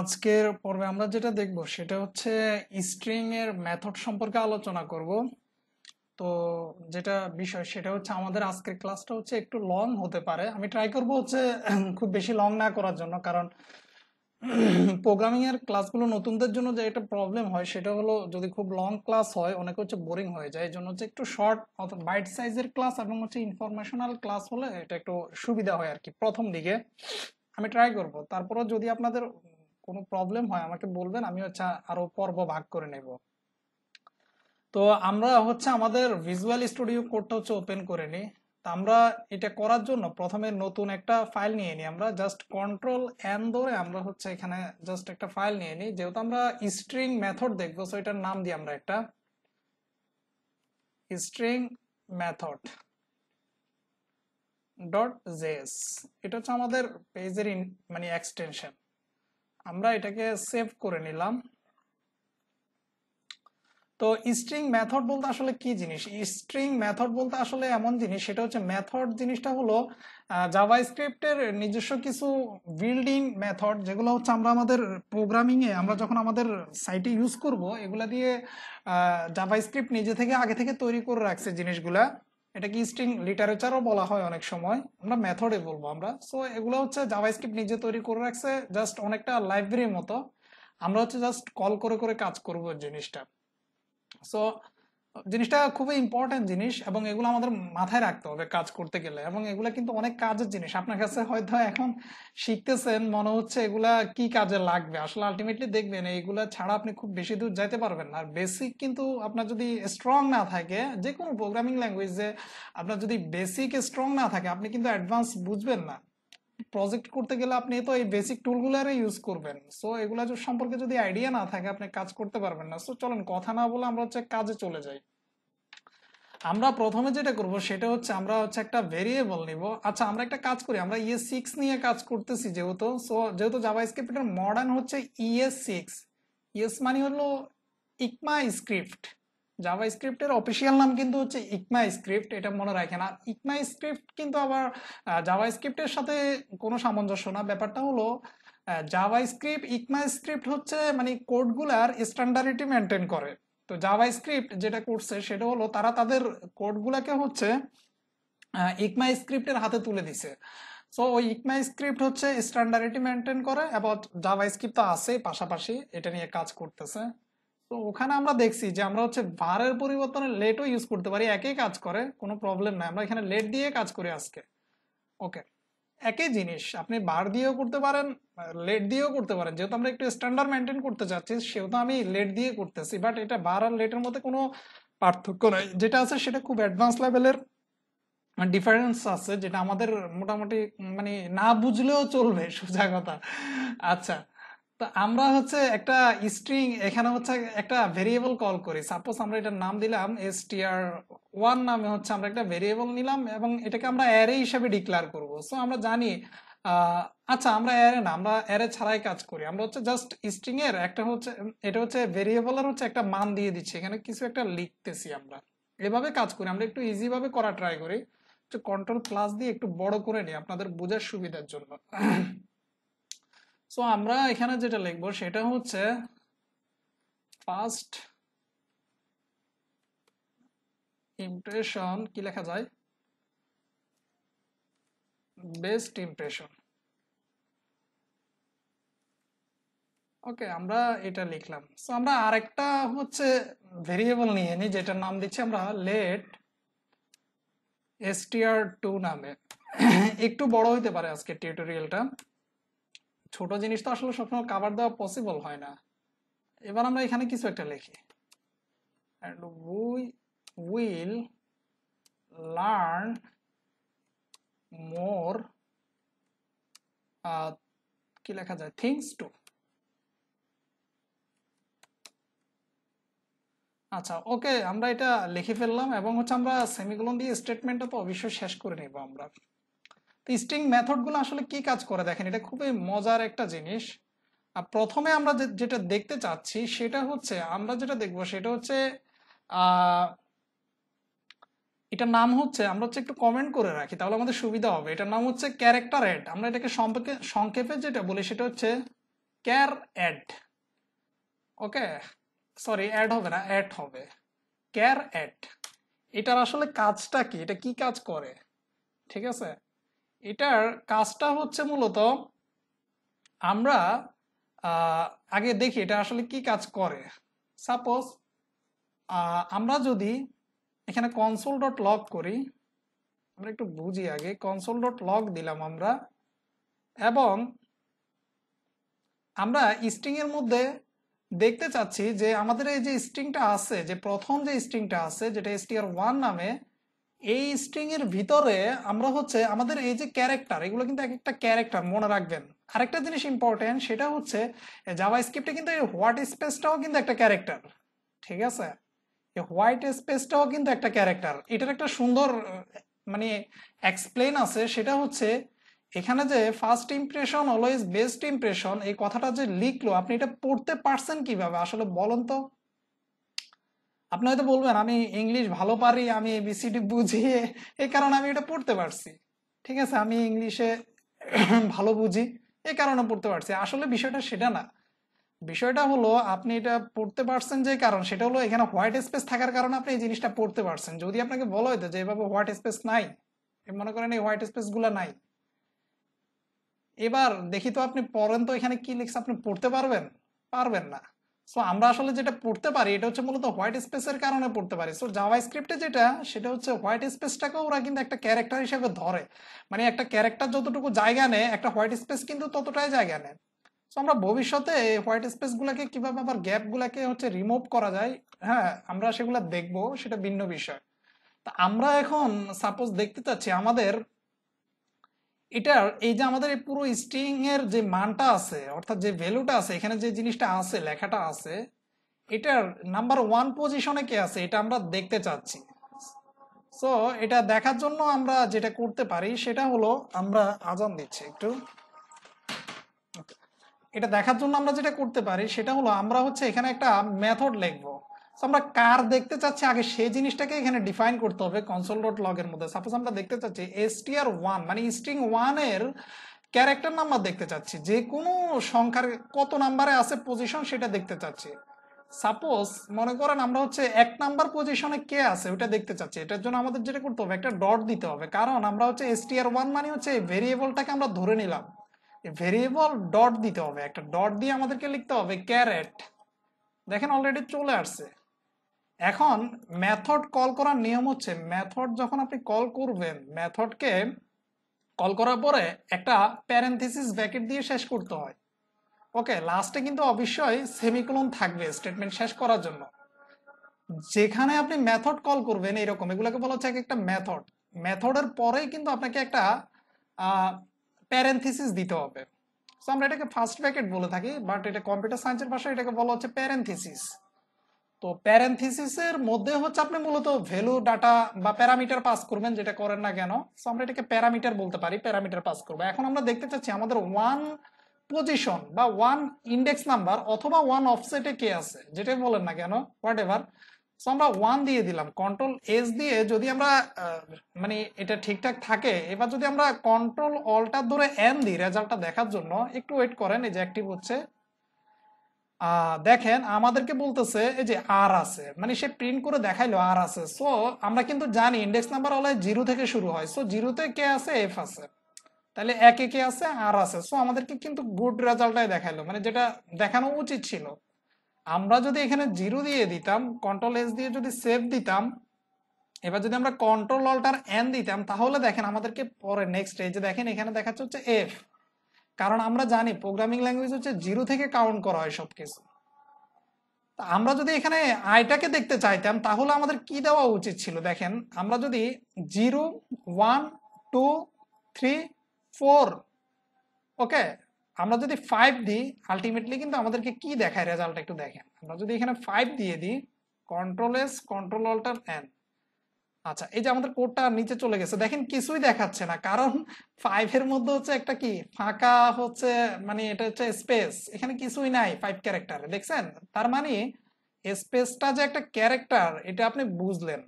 আজকের পর্বে আমরা যেটা দেখব সেটা হচ্ছে স্ট্রিং এর মেথড সম্পর্কে আলোচনা করব তো যেটা বিষয় সেটা হচ্ছে আমাদের আজকের ক্লাসটা হচ্ছে একটু লং হতে পারে আমি ট্রাই করব হচ্ছে খুব বেশি লং না করার জন্য কারণ প্রোগ্রামিং এর ক্লাসগুলো নতুনদের জন্য যে একটা প্রবলেম হয় সেটা হলো যদি খুব লং ক্লাস হয় অনেকে হচ্ছে বোরিং হয়ে যায় এই জন্য হচ্ছে একটু শর্ট অর্থাৎ বাইট সাইজের ক্লাস এবং হচ্ছে ইনফরমেশনাল ক্লাস হলে এটা একটু সুবিধা হয় আর কি প্রথম দিকে আমি ট্রাই করব তারপরে যদি আপনাদের কোনো প্রবলেম হয় আমাকে বলবেন আমি হচ্ছে আরো পর্ব ভাগ করে নেব তো আমরা হচ্ছে আমাদের ভিজুয়াল স্টুডিও কোডটা হচ্ছে ওপেন করে নিই তা আমরা এটা করার জন্য প্রথমে নতুন একটা ফাইল নিয়ে নিই আমরা জাস্ট কন্ট্রোল এন ধরে আমরা হচ্ছে এখানে জাস্ট একটা ফাইল নিয়ে নিই যেহেতু আমরা স্ট্রিং মেথড দেখবো সো এটার নাম দিই আমরা একটা স্ট্রিং মেথড ডট জেস এটা হচ্ছে আমাদের পেজের মানে এক্সটেনশন আমরা এটাকে সেভ করে নিলাম তো স্ট্রিং মেথড বলতে আসলে কি জিনিস স্ট্রিং মেথড বলতে আসলে এমন জিনিস সেটা হচ্ছে মেথড জিনিসটা হলো জাভা স্ক্রিপ্টের নিজস্ব কিছু বিল্ডিং মেথড যেগুলো হচ্ছে আমরা আমাদের প্রোগ্রামিংয়ে আমরা যখন আমাদের সাইটে ইউজ করব এগুলা দিয়ে জাভা স্ক্রিপ্ট নিজে থেকে আগে থেকে তৈরি করে রাখছে জিনিসগুলা এটাকে স্ট্রিং লিটারেচারও বলা হয় অনেক সময় আমরা মেথডে বলবো আমরা সো এগুলো হচ্ছে জাভাস্ক্রিপ্ট নিজে তৈরি করে রাখছে জাস্ট অনেকটা লাইব্রেরির মতো আমরা হচ্ছে জাস্ট কল করে করে কাজ করব জিনিসটা সো জিনিসটা খুবই ইম্পর্টেন্ট জিনিস এবং এগুলো আমাদের মাথায় রাখতে হবে কাজ করতে গেলে এবং এগুলো কিন্তু অনেক কাজের জিনিস আপনার কাছে হয়তো এখন শিখতেছেন মনে হচ্ছে এগুলা কি কাজে লাগবে আসলে আলটিমেটলি দেখবেন এইগুলা ছাড়া আপনি খুব বেশি দূর যাইতে পারবেন না আর বেসিক কিন্তু আপনার যদি স্ট্রং না থাকে যে কোনো প্রোগ্রামিং ল্যাঙ্গুয়েজে আপনার যদি বেসিক স্ট্রং না থাকে আপনি কিন্তু অ্যাডভান্স বুঝবেন না প্রজেক্ট করতে গেলে আপনি তো এই বেসিক আর ইউজ করবেন সো এগুলা সম্পর্কে যদি আইডিয়া না থাকে আপনি কাজ করতে পারবেন না সো চলেন কথা না বলে আমরা হচ্ছে কাজে চলে যাই আমরা প্রথমে যেটা করব সেটা হচ্ছে আমরা হচ্ছে একটা ভেরিয়েবল নিব আচ্ছা আমরা একটা কাজ করি আমরা ইএস e সিক্স নিয়ে কাজ করতেছি যেহেতু সো যেহেতু জাভা স্ক্রিপ্টের মডার্ন হচ্ছে ইএস সিক্স ইএস মানে হলো ইকমা স্ক্রিপ্ট জাভা স্ক্রিপ্টের অফিসিয়াল নাম কিন্তু হচ্ছে ইকমা স্ক্রিপ্ট এটা মনে রাখেন আর ইকমা স্ক্রিপ্ট কিন্তু আবার জাভা স্ক্রিপ্টের সাথে কোনো সামঞ্জস্য না ব্যাপারটা হলো জাভা স্ক্রিপ্ট ইকমা স্ক্রিপ্ট হচ্ছে মানে কোডগুলার স্ট্যান্ডার্ডিটি মেনটেন করে তো জাভা স্ক্রিপ্ট যেটা করছে সেটা হলো তারা তাদের কোডগুলাকে হচ্ছে ইকমা স্ক্রিপ্টের হাতে তুলে দিছে সো ওই ইকমা স্ক্রিপ্ট হচ্ছে স্ট্যান্ডার্ডিটি মেনটেন করে অ্যাবাউট জাভা স্ক্রিপ্ট তো আছে পাশাপাশি এটা নিয়ে কাজ করতেছে তো ওখানে আমরা দেখছি যে আমরা হচ্ছে ভারের পরিবর্তনে লেটও ইউজ করতে পারি একই কাজ করে কোনো প্রবলেম নাই আমরা এখানে লেট দিয়ে কাজ করি আজকে ওকে একই জিনিস আপনি বার দিয়েও করতে পারেন লেট দিয়েও করতে পারেন যেহেতু আমরা একটু স্ট্যান্ডার্ড মেনটেন করতে চাচ্ছি সেহেতু আমি লেট দিয়ে করতেছি বাট এটা বার আর লেটের মধ্যে কোনো পার্থক্য নয় যেটা আছে সেটা খুব অ্যাডভান্স লেভেলের ডিফারেন্স আছে যেটা আমাদের মোটামুটি মানে না বুঝলেও চলবে সোজা কথা আচ্ছা তো আমরা হচ্ছে একটা স্ট্রিং এখানে হচ্ছে একটা ভেরিয়েবল কল করি সাপোজ আমরা এটার নাম দিলাম এস টিআর ওয়ান নামে হচ্ছে আমরা একটা ভেরিয়েবল নিলাম এবং এটাকে আমরা অ্যারে হিসেবে ডিক্লেয়ার করব সো আমরা জানি আচ্ছা আমরা অ্যারে না আমরা অ্যারে ছাড়াই কাজ করি আমরা হচ্ছে জাস্ট স্ট্রিং এর একটা হচ্ছে এটা হচ্ছে ভেরিয়েবলের হচ্ছে একটা মান দিয়ে দিচ্ছি এখানে কিছু একটা লিখতেছি আমরা এভাবে কাজ করি আমরা একটু ইজিভাবে করা ট্রাই করি একটু কন্ট্রোল প্লাস দিয়ে একটু বড় করে নিই আপনাদের বোঝার সুবিধার জন্য সো আমরা এখানে যেটা লিখবো সেটা হচ্ছে ফার্স্ট ইমপ্রেশন কি লেখা যায় বেস্ট ইমপ্রেশন ওকে আমরা এটা লিখলাম সো আমরা আরেকটা হচ্ছে ভেরিয়েবল নিয়ে নিই যেটার নাম দিচ্ছি আমরা লেট এসটিআর টু নামে একটু বড় হইতে পারে আজকে টিউটোরিয়ালটা ছোট জিনিস তো আসলে সবসময় কাভার দেওয়া পসিবল হয় না এবার আমরা এখানে কিছু একটা লিখি and we will learn more কি লেখা যায় থিংস টু আচ্ছা ওকে আমরা এটা লিখে ফেললাম এবং হচ্ছে আমরা সেমিগুলন দিয়ে স্টেটমেন্টটা তো অবশ্যই শেষ করে নেব আমরা তো স্ট্রিং মেথডগুলো আসলে কি কাজ করে দেখেন এটা খুবই মজার একটা জিনিস আর প্রথমে আমরা যেটা দেখতে চাচ্ছি সেটা হচ্ছে আমরা যেটা দেখব সেটা হচ্ছে এটার নাম হচ্ছে আমরা হচ্ছে একটু কমেন্ট করে রাখি তাহলে আমাদের সুবিধা হবে এটার নাম হচ্ছে ক্যারেক্টার অ্যাড আমরা এটাকে সম্পর্কে সংক্ষেপে যেটা বলি সেটা হচ্ছে char add okay sorry add হবে না অ্যাড হবে ক্যার অ্যাড এটার আসলে কাজটা কি এটা কি কাজ করে ঠিক আছে এটার কাজটা হচ্ছে মূলত আমরা আগে দেখি এটা আসলে কি কাজ করে সাপোজ আমরা যদি এখানে কনসোল ডট লগ করি আমরা একটু বুঝি আগে কনসোল ডট লগ দিলাম আমরা এবং আমরা এর মধ্যে দেখতে চাচ্ছি যে আমাদের এই যে স্ট্রিংটা আছে যে প্রথম যে স্ট্রিংটা আছে যেটা আর ওয়ান নামে এই স্ট্রিং এর ভিতরে আমরা হচ্ছে আমাদের এই যে ক্যারেক্টার এগুলো কিন্তু এক একটা ক্যারেক্টার মনে রাখবেন আরেকটা জিনিস ইম্পর্টেন্ট সেটা হচ্ছে জাভা স্ক্রিপ্টে কিন্তু এই হোয়াট স্পেসটাও কিন্তু একটা ক্যারেক্টার ঠিক আছে এই হোয়াইট স্পেসটাও কিন্তু একটা ক্যারেক্টার এটার একটা সুন্দর মানে এক্সপ্লেন আছে সেটা হচ্ছে এখানে যে first impression always best impression এই কথাটা যে লিখলো আপনি এটা পড়তে পারছেন কিভাবে আসলে বলুন তো আপনি হয়তো বলবেন আমি ইংলিশ ভালো পারি আমি এবিসিডি বুঝিয়ে এই কারণে আমি এটা পড়তে পারছি ঠিক আছে আমি ইংলিশে ভালো বুঝি এ কারণে পড়তে পারছি আসলে বিষয়টা সেটা না বিষয়টা হলো আপনি এটা পড়তে পারছেন যে কারণ সেটা হলো এখানে হোয়াইট স্পেস থাকার কারণে আপনি এই জিনিসটা পড়তে পারছেন যদি আপনাকে বলা হয়তো যে এভাবে হোয়াইট স্পেস নাই মনে করেন এই হোয়াইট স্পেস গুলো নাই এবার দেখি তো আপনি পড়েন তো এখানে কি লিখছে আপনি পড়তে পারবেন পারবেন না সো আমরা আসলে যেটা পড়তে পারি এটা হচ্ছে মূলত হোয়াইট স্পেসের কারণে পড়তে পারি সো জাভা স্ক্রিপ্টে যেটা সেটা হচ্ছে হোয়াইট স্পেসটাকে ওরা কিন্তু একটা ক্যারেক্টার হিসেবে ধরে মানে একটা ক্যারেক্টার যতটুকু জায়গা নেয় একটা হোয়াইট স্পেস কিন্তু ততটাই জায়গা নেয় সো আমরা ভবিষ্যতে হোয়াইট স্পেসগুলোকে কীভাবে আবার গ্যাপগুলোকে হচ্ছে রিমুভ করা যায় হ্যাঁ আমরা সেগুলো দেখব সেটা ভিন্ন বিষয় তা আমরা এখন সাপোজ দেখতে চাচ্ছি আমাদের এটার এই যে আমাদের এই পুরো স্ট্রিং এর যে মানটা আছে অর্থাৎ যে ভ্যালুটা আছে এখানে যে জিনিসটা আছে লেখাটা আছে এটার নাম্বার ওয়ান পজিশনে কে আছে এটা আমরা দেখতে চাচ্ছি সো এটা দেখার জন্য আমরা যেটা করতে পারি সেটা হলো আমরা আজান দিচ্ছি একটু এটা দেখার জন্য আমরা যেটা করতে পারি সেটা হলো আমরা হচ্ছে এখানে একটা মেথড লিখবো আমরা কার দেখতে চাচ্ছি আগে সেই জিনিসটাকে এখানে ডিফাইন করতে হবে কনসোল ডট লগের মধ্যে সাপোজ আমরা দেখতে চাচ্ছি এসটিআর ওয়ান মানে স্ট্রিং ওয়ানের ক্যারেক্টার নাম্বার দেখতে চাচ্ছি যে কোনো সংখ্যার কত নাম্বারে আছে পজিশন সেটা দেখতে চাচ্ছি সাপোজ মনে করেন আমরা হচ্ছে এক নাম্বার পজিশনে কে আছে ওটা দেখতে চাচ্ছি এটার জন্য আমাদের যেটা করতে হবে একটা ডট দিতে হবে কারণ আমরা হচ্ছে এসটিআর ওয়ান মানে হচ্ছে ভেরিয়েবলটাকে আমরা ধরে নিলাম ভেরিয়েবল ডট দিতে হবে একটা ডট দিয়ে আমাদেরকে লিখতে হবে ক্যারেট দেখেন অলরেডি চলে আসছে এখন মেথড কল করার নিয়ম হচ্ছে মেথড যখন আপনি কল করবেন মেথডকে কল করার পরে একটা প্যারেন্থিস ব্যাকেট দিয়ে শেষ করতে হয় ওকে লাস্টে কিন্তু অবশ্যই সেমিকুলন থাকবে স্টেটমেন্ট শেষ করার জন্য যেখানে আপনি মেথড কল করবেন এরকম এগুলোকে বলা হচ্ছে একটা মেথড মেথডের পরেই কিন্তু আপনাকে একটা প্যারেন্থিস দিতে হবে সো আমরা এটাকে ফার্স্ট ব্র্যাকেট বলে থাকি বাট এটা কম্পিউটার সায়েন্সের ভাষায় এটাকে বলা হচ্ছে প্যারেন্থিস তো প্যারেন্থিসিসের মধ্যে হচ্ছে আপনি মূলত ভ্যালু ডাটা বা প্যারামিটার পাস করবেন যেটা করেন না কেন সো আমরা এটাকে প্যারামিটার বলতে পারি প্যারামিটার পাস করবো এখন আমরা দেখতে চাচ্ছি আমাদের ওয়ান পজিশন বা ওয়ান ইন্ডেক্স নাম্বার অথবা ওয়ান অফসেটে কে আছে যেটাই বলেন না কেন হোয়াট এভার সো আমরা ওয়ান দিয়ে দিলাম কন্ট্রোল এস দিয়ে যদি আমরা মানে এটা ঠিকঠাক থাকে এবার যদি আমরা কন্ট্রোল অলটা ধরে এন দিই রেজাল্টটা দেখার জন্য একটু ওয়েট করেন এই যে অ্যাক্টিভ হচ্ছে দেখেন আমাদেরকে বলতেছে এই যে আর আছে মানে সে প্রিন্ট করে দেখাইলো আর আছে সো আমরা কিন্তু জানি ইন্ডেক্স নাম্বার হলে জিরো থেকে শুরু হয় সো জিরোতে কে আছে এফ আছে তাহলে একে কে আছে আর আছে সো আমাদেরকে কিন্তু গুড রেজাল্টটাই দেখাইলো মানে যেটা দেখানো উচিত ছিল আমরা যদি এখানে জিরো দিয়ে দিতাম কন্ট্রোল এস দিয়ে যদি সেভ দিতাম এবার যদি আমরা কন্ট্রোল অল্টার এন দিতাম তাহলে দেখেন আমাদেরকে পরে নেক্সট এই যে দেখেন এখানে দেখাচ্ছে হচ্ছে এফ কারণ আমরা জানি প্রোগ্রামিং ল্যাঙ্গুয়েজ হচ্ছে জিরো থেকে কাউন্ট করা হয় সব কিছু আমরা যদি এখানে আয়টাকে দেখতে চাইতাম তাহলে আমাদের কি দেওয়া উচিত ছিল দেখেন আমরা যদি zero one two three four okay আমরা যদি ফাইভ দিই আলটিমেটলি কিন্তু আমাদেরকে কি দেখায় রেজাল্ট একটু দেখেন আমরা যদি এখানে ফাইভ দিয়ে দিই control S control alt and আচ্ছা এই যে আমাদের কোডটা নিচে চলে গেছে দেখেন কিছুই দেখাচ্ছে না কারণ ফাইভ এর মধ্যে হচ্ছে একটা কি ফাঁকা হচ্ছে মানে এটা হচ্ছে স্পেস এখানে কিছুই নাই ফাইভ ক্যারেক্টার দেখছেন তার মানে স্পেসটা যে একটা ক্যারেক্টার এটা আপনি বুঝলেন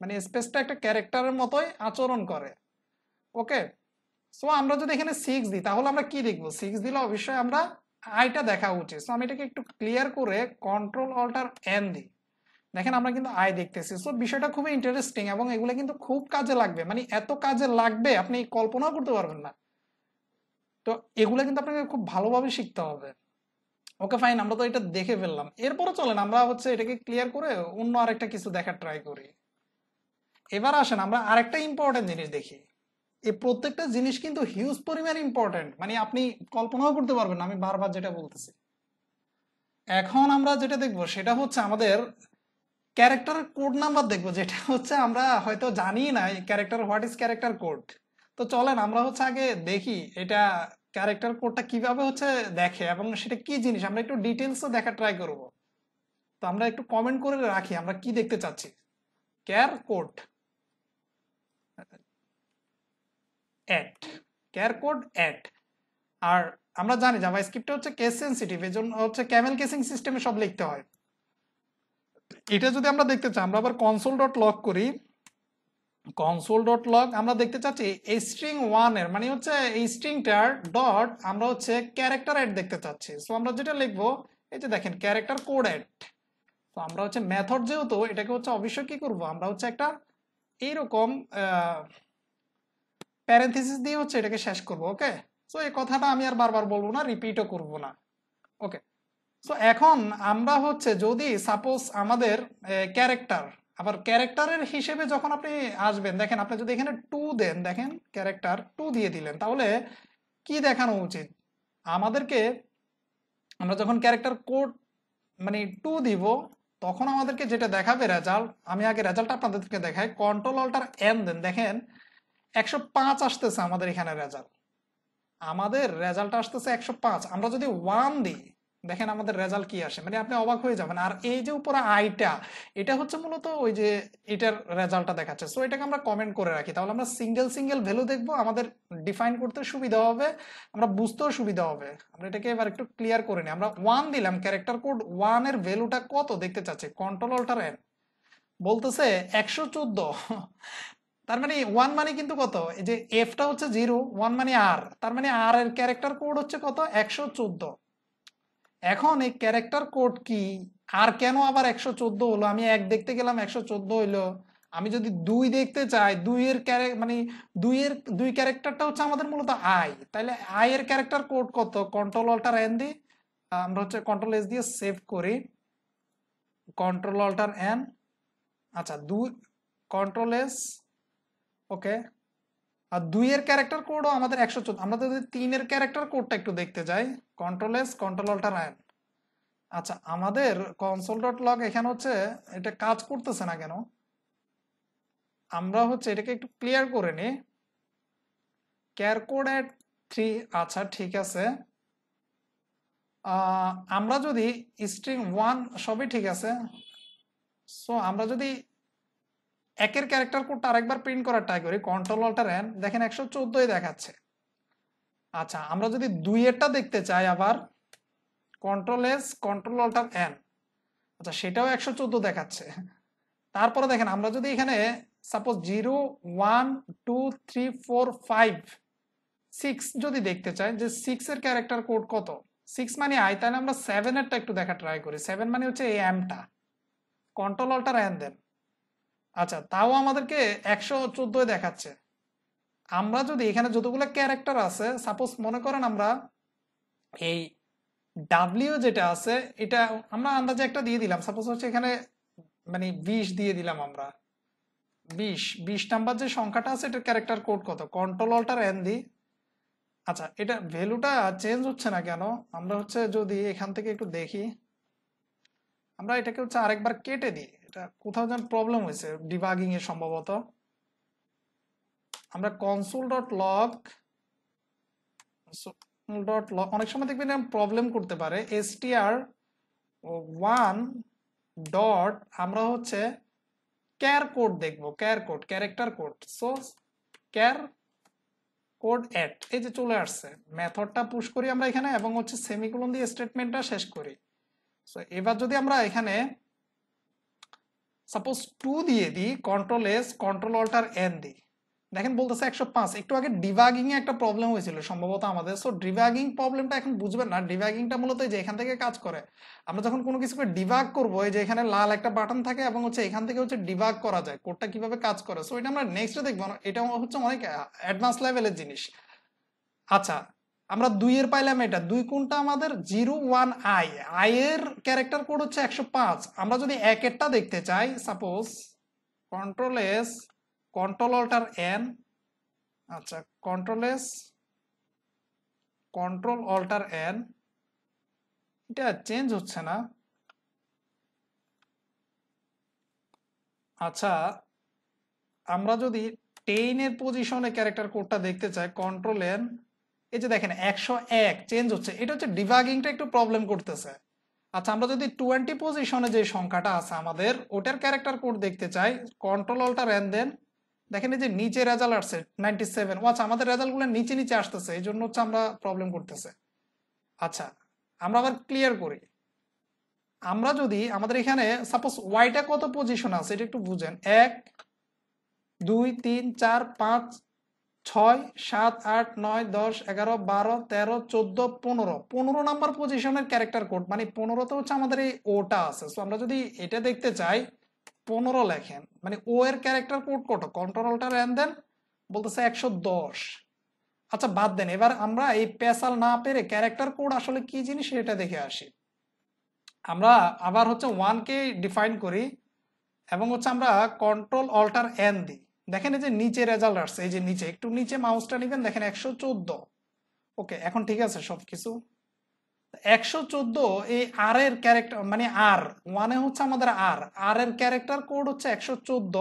মানে স্পেসটা একটা ক্যারেক্টারের মতোই আচরণ করে ওকে সো আমরা যদি এখানে সিক্স দিই তাহলে আমরা কি দেখবো সিক্স দিলে অবশ্যই আমরা আইটা দেখা উচিত সো আমি এটাকে একটু ক্লিয়ার করে কন্ট্রোল অল্টার এন দিই দেখেন আমরা কিন্তু আয় দেখতেছি সো বিষয়টা খুবই ইন্টারেস্টিং এবং এগুলো কিন্তু খুব কাজে লাগবে মানে এত কাজে লাগবে আপনি কল্পনাও করতে পারবেন না তো এগুলো কিন্তু আপনাকে খুব ভালোভাবে শিখতে হবে ওকে ফাইন আমরা তো এটা দেখে ফেললাম এরপরে চলেন আমরা হচ্ছে এটাকে ক্লিয়ার করে অন্য আরেকটা কিছু দেখার ট্রাই করি এবার আসেন আমরা আরেকটা ইম্পর্টেন্ট জিনিস দেখি এই প্রত্যেকটা জিনিস কিন্তু হিউজ পরিমাণ ইম্পর্টেন্ট মানে আপনি কল্পনাও করতে পারবেন আমি বারবার যেটা বলতেছি এখন আমরা যেটা দেখব সেটা হচ্ছে আমাদের ক্যারেক্টার কোড নাম্বার দেখবো যেটা হচ্ছে আমরা হয়তো জানি না character what is character code তো চলেন আমরা হচ্ছে আগে দেখি এটা ক্যারেক্টার কোডটা কিভাবে হচ্ছে দেখে এবং সেটা কি জিনিস আমরা একটু ডিটেলসও দেখা ট্রাই করব তো আমরা একটু কমেন্ট করে রাখি আমরা কি দেখতে চাচ্ছি char code at char code at আর আমরা জানি জাভা স্ক্রিপ্টটা হচ্ছে কেস সেন্সিটিভ এজন্য হচ্ছে ক্যামেল কেসিং সিস্টেমে সব লিখতে হয় এটা যদি আমরা দেখতে চাই আমরা আবার কনসোল ডট লক করি কনসোল ডট লক আমরা দেখতে চাচ্ছি এই স্ট্রিং ওয়ানের মানে হচ্ছে এই স্ট্রিংটার ডট আমরা হচ্ছে ক্যারেক্টার অ্যাড দেখতে চাচ্ছি সো আমরা যেটা লিখবো এই যে দেখেন ক্যারেক্টার কোড অ্যাড তো আমরা হচ্ছে মেথড যেহেতু এটাকে হচ্ছে অবশ্যই কি করব আমরা হচ্ছে একটা এইরকম প্যারেন্থিসিস দিয়ে হচ্ছে এটাকে শেষ করব ওকে সো এই কথাটা আমি আর বারবার বলবো না রিপিটও করব না ওকে সো এখন আমরা হচ্ছে যদি সাপোজ আমাদের ক্যারেক্টার আবার ক্যারেক্টারের হিসেবে যখন আপনি আসবেন দেখেন আপনি যদি এখানে টু দেন দেখেন ক্যারেক্টার টু দিয়ে দিলেন তাহলে কি দেখানো উচিত আমাদেরকে আমরা যখন ক্যারেক্টার কোড মানে টু দিব তখন আমাদেরকে যেটা দেখাবে রেজাল্ট আমি আগে রেজাল্ট আপনাদেরকে দেখাই কন্ট্রোল অল্টার এন দেন দেখেন একশো পাঁচ আসতেছে আমাদের এখানে রেজাল্ট আমাদের রেজাল্ট আসতেছে একশো পাঁচ আমরা যদি ওয়ান দিই দেখেন আমাদের রেজাল্ট কি আসে মানে আপনি অবাক হয়ে যাবেন আর এই যে উপরে আইটা এটা হচ্ছে মূলত ওই যে এটার রেজাল্টটা দেখাচ্ছে সো এটাকে আমরা কমেন্ট করে রাখি তাহলে আমরা সিঙ্গেল সিঙ্গেল ভ্যালু দেখব আমাদের ডিফাইন করতে সুবিধা হবে আমরা বুঝতেও সুবিধা হবে আমরা এটাকে এবার একটু ক্লিয়ার করে নিই আমরা ওয়ান দিলাম ক্যারেক্টার কোড ওয়ানের ভ্যালুটা কত দেখতে চাচ্ছে কন্ট্রোল অল্টার এন বলতেছে একশো চোদ্দ তার মানে ওয়ান মানে কিন্তু কত এই যে এফটা হচ্ছে জিরো ওয়ান মানে আর তার মানে আর এর ক্যারেক্টার কোড হচ্ছে কত একশো চোদ্দ এখন এই ক্যারেক্টার কোড কি আর কেন আবার একশো চোদ্দ হলো আমি এক দেখতে গেলাম একশো চোদ্দ হইলো আমি যদি দুই দেখতে চাই দুইয়ের ক্যারে মানে দুইয়ের দুই ক্যারেক্টারটা হচ্ছে আমাদের মূলত আই তাহলে আই এর ক্যারেক্টার কোড কত কন্ট্রোল অল্টার এন দি আমরা হচ্ছে কন্ট্রোল এস দিয়ে সেভ করি কন্ট্রোল অল্টার এন আচ্ছা দুই কন্ট্রোল এস ওকে আর দুইয়ের ক্যারেক্টার কোডও আমাদের একশো চোদ্দ আমরা যদি তিনের ক্যারেক্টার কোডটা একটু দেখতে যাই কন্ট্রোল এস কন্ট্রোল অল্টার আয়ন আচ্ছা আমাদের কনসোল ডট লগ এখানে হচ্ছে এটা কাজ করতেছে না কেন আমরা হচ্ছে এটাকে একটু ক্লিয়ার করে নিই ক্যার কোড অ্যাট থ্রি আচ্ছা ঠিক আছে আমরা যদি স্ট্রিং ওয়ান সবই ঠিক আছে সো আমরা যদি একের ক্যারেক্টার কোডটা আরেকবার প্রিন্ট করার ট্রাই করি কন্ট্রোল অল্টার এন দেখেন একশো চোদ্দই দেখাচ্ছে আচ্ছা আমরা যদি দুইয়েরটা দেখতে চাই আবার control S control alt N আচ্ছা সেটাও একশো চোদ্দ দেখাচ্ছে তারপরে দেখেন আমরা যদি এখানে suppose zero one two three four five six যদি দেখতে চাই যে সিক্সের ক্যারেক্টার কোড কত সিক্স মানে আই তাহলে আমরা সেভেনেরটা একটু দেখা ট্রাই করি সেভেন মানে হচ্ছে এই এমটা কন্ট্রোল অল্টার এন দেন আচ্ছা তাও আমাদেরকে একশো চোদ্দোয় দেখাচ্ছে আমরা যদি এখানে যতগুলো ক্যারেক্টার আছে সাপোজ মনে করেন আমরা এই ডাব্লিউ যেটা আছে এটা আমরা আন্দাজে একটা দিয়ে দিলাম সাপোজ হচ্ছে এখানে মানে বিশ দিয়ে দিলাম আমরা বিশ বিশ নাম্বার যে সংখ্যাটা আছে এটার ক্যারেক্টার কোড কত কন্ট্রোল অল্টার এন দি আচ্ছা এটা ভ্যালুটা চেঞ্জ হচ্ছে না কেন আমরা হচ্ছে যদি এখান থেকে একটু দেখি আমরা এটাকে হচ্ছে আরেকবার কেটে দিই এটা কোথাও যেন প্রবলেম হয়েছে ডিবাগিং এ সম্ভবত আমরা console dot log dot log অনেক সময় দেখবেন এরকম প্রবলেম করতে পারে এস আর ওয়ান ডট আমরা হচ্ছে ক্যার কোড দেখব char code character code so char code at এই যে চলে আসছে মেথডটা পুশ করি আমরা এখানে এবং হচ্ছে সেমিকুলন দিয়ে স্টেটমেন্টটা শেষ করি সো এবার যদি আমরা এখানে সাপোজ টু দিয়ে দিই control S control alt N দি দেখেন বলতেছে একশো পাঁচ একটু আগে ডিভাগিংয়ে একটা প্রবলেম হয়েছিল সম্ভবত আমাদের সো ডিভাগিং প্রবলেমটা এখন বুঝবেন না ডিভাগিংটা মূলত যে এখান থেকে কাজ করে আমরা যখন কোনো কিছুকে ডিভাগ করবো এই যে এখানে লাল একটা বাটন থাকে এবং হচ্ছে এখান থেকে হচ্ছে ডিভাগ করা যায় কোডটা কিভাবে কাজ করে সো এটা আমরা নেক্সটে দেখবো এটা হচ্ছে অনেক অ্যাডভান্স লেভেলের জিনিস আচ্ছা আমরা দুইয়ের পাইলাম এটা দুই কোনটা আমাদের জিরো ওয়ান আই আই এর ক্যারেক্টার কোড হচ্ছে একশো পাঁচ আমরা যদি এক একটা দেখতে চাই সাপোজ control S control alt N আচ্ছা control S control alt N এটা চেঞ্জ হচ্ছে না আচ্ছা আমরা যদি এর পজিশনে ক্যারেক্টার কোডটা দেখতে চাই কন্ট্রোল এন এই যে দেখেন একশো এক চেঞ্জ হচ্ছে এটা হচ্ছে ডিভাগিংটা একটু প্রবলেম করতেছে আচ্ছা আমরা যদি টোয়েন্টি পজিশনে যে সংখ্যাটা আছে আমাদের ওটার ক্যারেক্টার কোড দেখতে চাই কন্ট্রোল অলটা র্যান দেন দেখেন এই যে নিচে রেজাল্ট আসছে নাইনটি সেভেন আচ্ছা আমাদের রেজাল্টগুলো নিচে নিচে আসতেছে এই জন্য হচ্ছে আমরা প্রবলেম করতেছে আচ্ছা আমরা আবার ক্লিয়ার করি আমরা যদি আমাদের এখানে সাপোজ ওয়াইটা কত পজিশন আছে এটা একটু বুঝেন এক দুই তিন চার পাঁচ ছয় সাত আট নয় দশ এগারো বারো তেরো চোদ্দো পনেরো পনেরো নাম্বার পজিশনের ক্যারেক্টার কোড মানে পনেরোতে হচ্ছে আমাদের এই ওটা আছে সো আমরা যদি এটা দেখতে চাই পনেরো লেখেন মানে ও এর ক্যারেক্টার কোড কত কন্ট্রোলটা রেন দেন বলতেছে একশো দশ আচ্ছা বাদ দেন এবার আমরা এই পেশাল না পেরে ক্যারেক্টার কোড আসলে কি জিনিস এটা দেখে আসি আমরা আবার হচ্ছে ওয়ানকে ডিফাইন করি এবং হচ্ছে আমরা কন্ট্রোল অল্টার এন দিই দেখেন এই যে নিচে রেজাল্ট আসছে এই যে নিচে একটু নিচে মাউসটা নেবেন দেখেন একশো ওকে এখন ঠিক আছে সব কিছু একশো চোদ্দ এই আর এর ক্যারেক্টার মানে আর ওয়ানে হচ্ছে আমাদের আর আর এর ক্যারেক্টার কোড হচ্ছে একশো চোদ্দ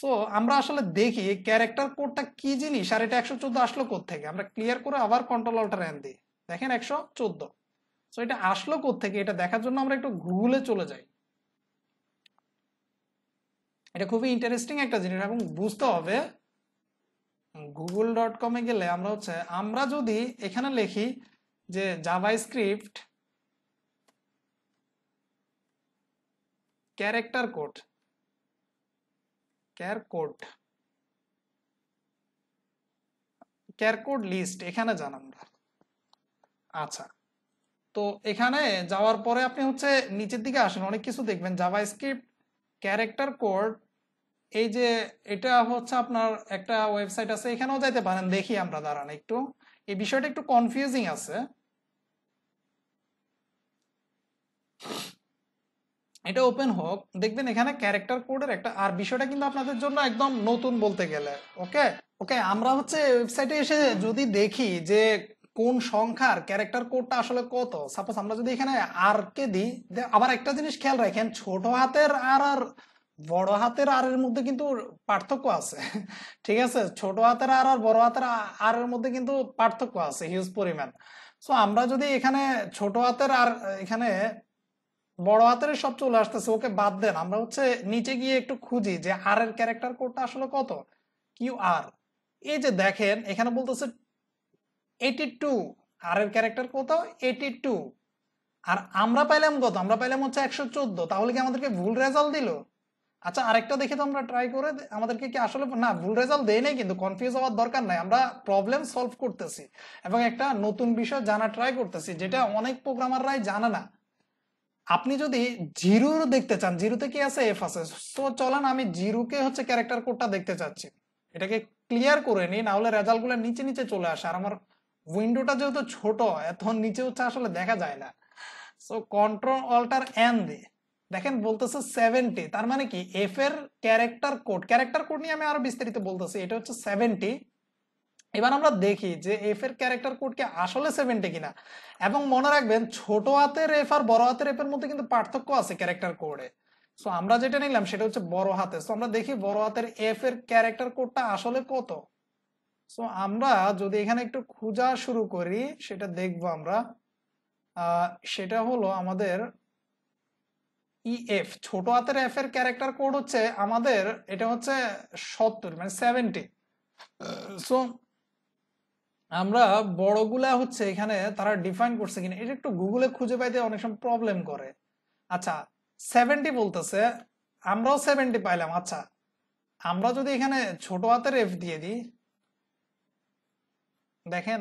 সো আমরা আসলে দেখি এই ক্যারেক্টার কোডটা কি জিনিস আর এটা একশো চোদ্দ আসলো কোথেকে আমরা ক্লিয়ার করে আবার কন্ট্রোল অল্টার এন দিই দেখেন একশো চোদ্দ সো এটা আসলো থেকে এটা দেখার জন্য আমরা একটু গুগলে চলে যাই এটা খুবই ইন্টারেস্টিং একটা জিনিস এবং বুঝতে হবে গুগল ডট কমে গেলে আমরা হচ্ছে আমরা যদি এখানে লিখি যে JavaScript character code char code char code list এখানে যান আমরা আচ্ছা তো এখানে যাওয়ার পরে আপনি হচ্ছে নিচের দিকে আসেন অনেক কিছু দেখবেন জাভা স্ক্রিপ্ট ক্যারেক্টার কোড এই যে এটা হচ্ছে আপনার একটা ওয়েবসাইট আছে এখানেও যাইতে পারেন দেখি আমরা দাঁড়ান একটু এই বিষয়টা একটু কনফিউজিং আছে এটা ওপেন হোক দেখবেন এখানে ক্যারেক্টার কোডের একটা আর বিষয়টা কিন্তু আপনাদের জন্য একদম নতুন বলতে গেলে ওকে ওকে আমরা হচ্ছে ওয়েবসাইটে এসে যদি দেখি যে কোন সংখ্যার ক্যারেক্টার কোডটা আসলে কত সাপোজ আমরা যদি এখানে আর কে দিই আবার একটা জিনিস খেয়াল রাখেন ছোট হাতের আর আর বড় হাতের আর এর মধ্যে কিন্তু পার্থক্য আছে ঠিক আছে ছোট হাতের আর আর বড় হাতের আর এর মধ্যে কিন্তু পার্থক্য আছে হিউজ পরিমাণ সো আমরা যদি এখানে ছোট হাতের আর এখানে বড় হাতের সব চলে আসতেছে ওকে বাদ দেন আমরা হচ্ছে নিচে গিয়ে একটু খুঁজি যে আর এর ক্যারেক্টার কোডটা আসলে কত কিউ আর এই যে দেখেন এখানে বলতেছে এইটি টু আর এর ক্যারেক্টার কত এইটি টু আর আমরা পাইলাম কত আমরা পাইলাম হচ্ছে একশো চোদ্দ তাহলে কি আমাদেরকে ভুল রেজাল্ট দিল আচ্ছা আরেকটা দেখে তো আমরা ট্রাই করে আমাদেরকে কি আসলে না ভুল রেজাল্ট দেয় নাই কিন্তু কনফিউজ হওয়ার দরকার নাই আমরা প্রবলেম সলভ করতেছি এবং একটা নতুন বিষয় জানা ট্রাই করতেছি যেটা অনেক প্রোগ্রামাররাই জানে না আপনি যদি জিরো দেখতে চান জিরোতে কি আছে এফ আছে তো চলেন আমি জিরোকে হচ্ছে ক্যারেক্টার কোডটা দেখতে চাচ্ছি এটাকে ক্লিয়ার করে নিই না হলে রেজাল্টগুলো নিচে নিচে চলে আসে আর আমার উইন্ডোটা যেহেতু ছোট এত নিচে হচ্ছে আসলে দেখা যায় না সো কন্ট্রোল অল্টার এন দিয়ে দেখেন বলতেছে সেভেন্টি তার মানে কি এফ এর ক্যারেক্টার কোড ক্যারেক্টার কোড নিয়ে আমি আরো বিস্তারিত বলতেছি এটা হচ্ছে সেভেন্টি এবার আমরা দেখি যে এফ এর ক্যারেক্টার কোডকে আসলে সেভেন্টি কিনা এবং মনে রাখবেন ছোট হাতের এফ আর বড় হাতের এফ এর মধ্যে কিন্তু পার্থক্য আছে ক্যারেক্টার কোডে সো আমরা যেটা নিলাম সেটা হচ্ছে বড় হাতে সো আমরা দেখি বড় হাতের এফ এর ক্যারেক্টার কোডটা আসলে কত সো আমরা যদি এখানে একটু খোঁজা শুরু করি সেটা দেখব আমরা সেটা হলো আমাদের ইএফ e ছোট হাতের এফ এর ক্যারেক্টার কোড হচ্ছে আমাদের এটা হচ্ছে সত্তর মানে সেভেন্টি সো আমরা বড়গুলা হচ্ছে এখানে তারা ডিফাইন করছে কিনা এটা একটু গুগলে খুঁজে পাইতে অনেক সময় প্রবলেম করে আচ্ছা সেভেন্টি বলতেছে আমরাও সেভেন্টি পাইলাম আচ্ছা আমরা যদি এখানে ছোট হাতের এফ দিয়ে দিই দেখেন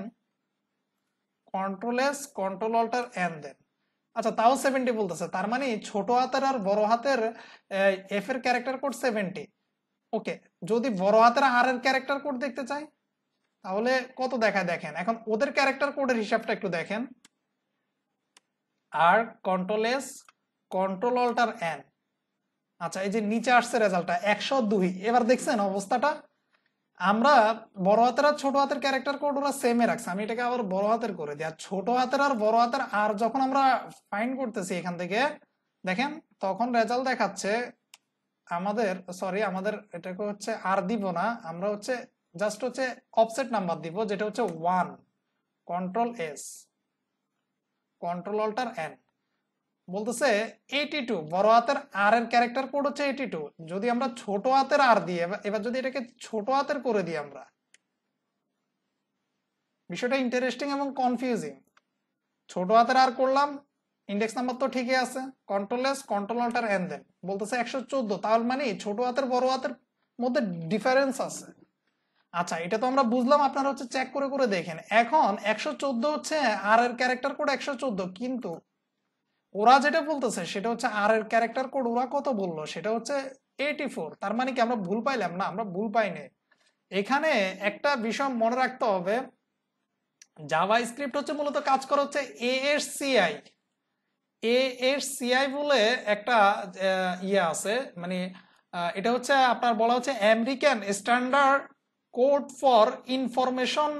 control S control alt N দেন আচ্ছা তাও সেভেন্টি বলতেছে তার মানে ছোট হাতের আর বড় হাতের এফ এর ক্যারেক্টার কোড সেভেন্টি ওকে যদি বড় হাতের আর এর ক্যারেক্টার কোড দেখতে চাই তাহলে কত দেখায় দেখেন এখন ওদের ক্যারেক্টার কোডের হিসাবটা একটু দেখেন আর control S control alt N আচ্ছা এই যে নিচে আসছে রেজাল্টটা একশো দুই এবার দেখছেন অবস্থাটা আমরা বড় হাতের আর ছোট হাতের ক্যারেক্টার কোড ওরা সেমে রাখছে আমি এটাকে আবার বড় হাতের করে দিই আর ছোট হাতের আর বড় হাতের আর যখন আমরা ফাইন করতেছি এখান থেকে দেখেন তখন রেজাল্ট দেখাচ্ছে আমাদের সরি আমাদের এটাকে হচ্ছে আর দিব না আমরা হচ্ছে জাস্ট হচ্ছে অফসেট নাম্বার দিব যেটা হচ্ছে one control S control alt N বলতেছে এইটি টু বড় হাতের আর এর ক্যারেক্টার কোড হচ্ছে এইটি টু যদি আমরা ছোট হাতের আর দিয়ে এবার যদি এটাকে ছোট হাতের করে দিই আমরা বিষয়টা ইন্টারেস্টিং এবং কনফিউজিং ছোট হাতের আর করলাম ইন্ডেক্স নাম্বার তো ঠিকই আছে control S control alt N দেন বলতেছে একশো চোদ্দ তাহলে মানে ছোট হাতের বড় হাতের মধ্যে ডিফারেন্স আছে আচ্ছা এটা তো আমরা বুঝলাম আপনারা হচ্ছে চেক করে করে দেখেন এখন একশো চোদ্দ হচ্ছে আর এর ক্যারেক্টার কোড একশো চোদ্দ কিন্তু ওরা যেটা বলতেছে সেটা হচ্ছে আর এর ক্যারেক্টার কোড ওরা কত বললো সেটা হচ্ছে এইটি ফোর তার মানে কি আমরা ভুল পাইলাম না আমরা ভুল পাইনি এখানে একটা বিষয় মনে রাখতে হবে জাভা স্ক্রিপ্ট হচ্ছে মূলত কাজ করা হচ্ছে এএসসিআই এএসসিআই বলে একটা ইয়ে আছে মানে এটা হচ্ছে আপনার বলা হচ্ছে American standard code for information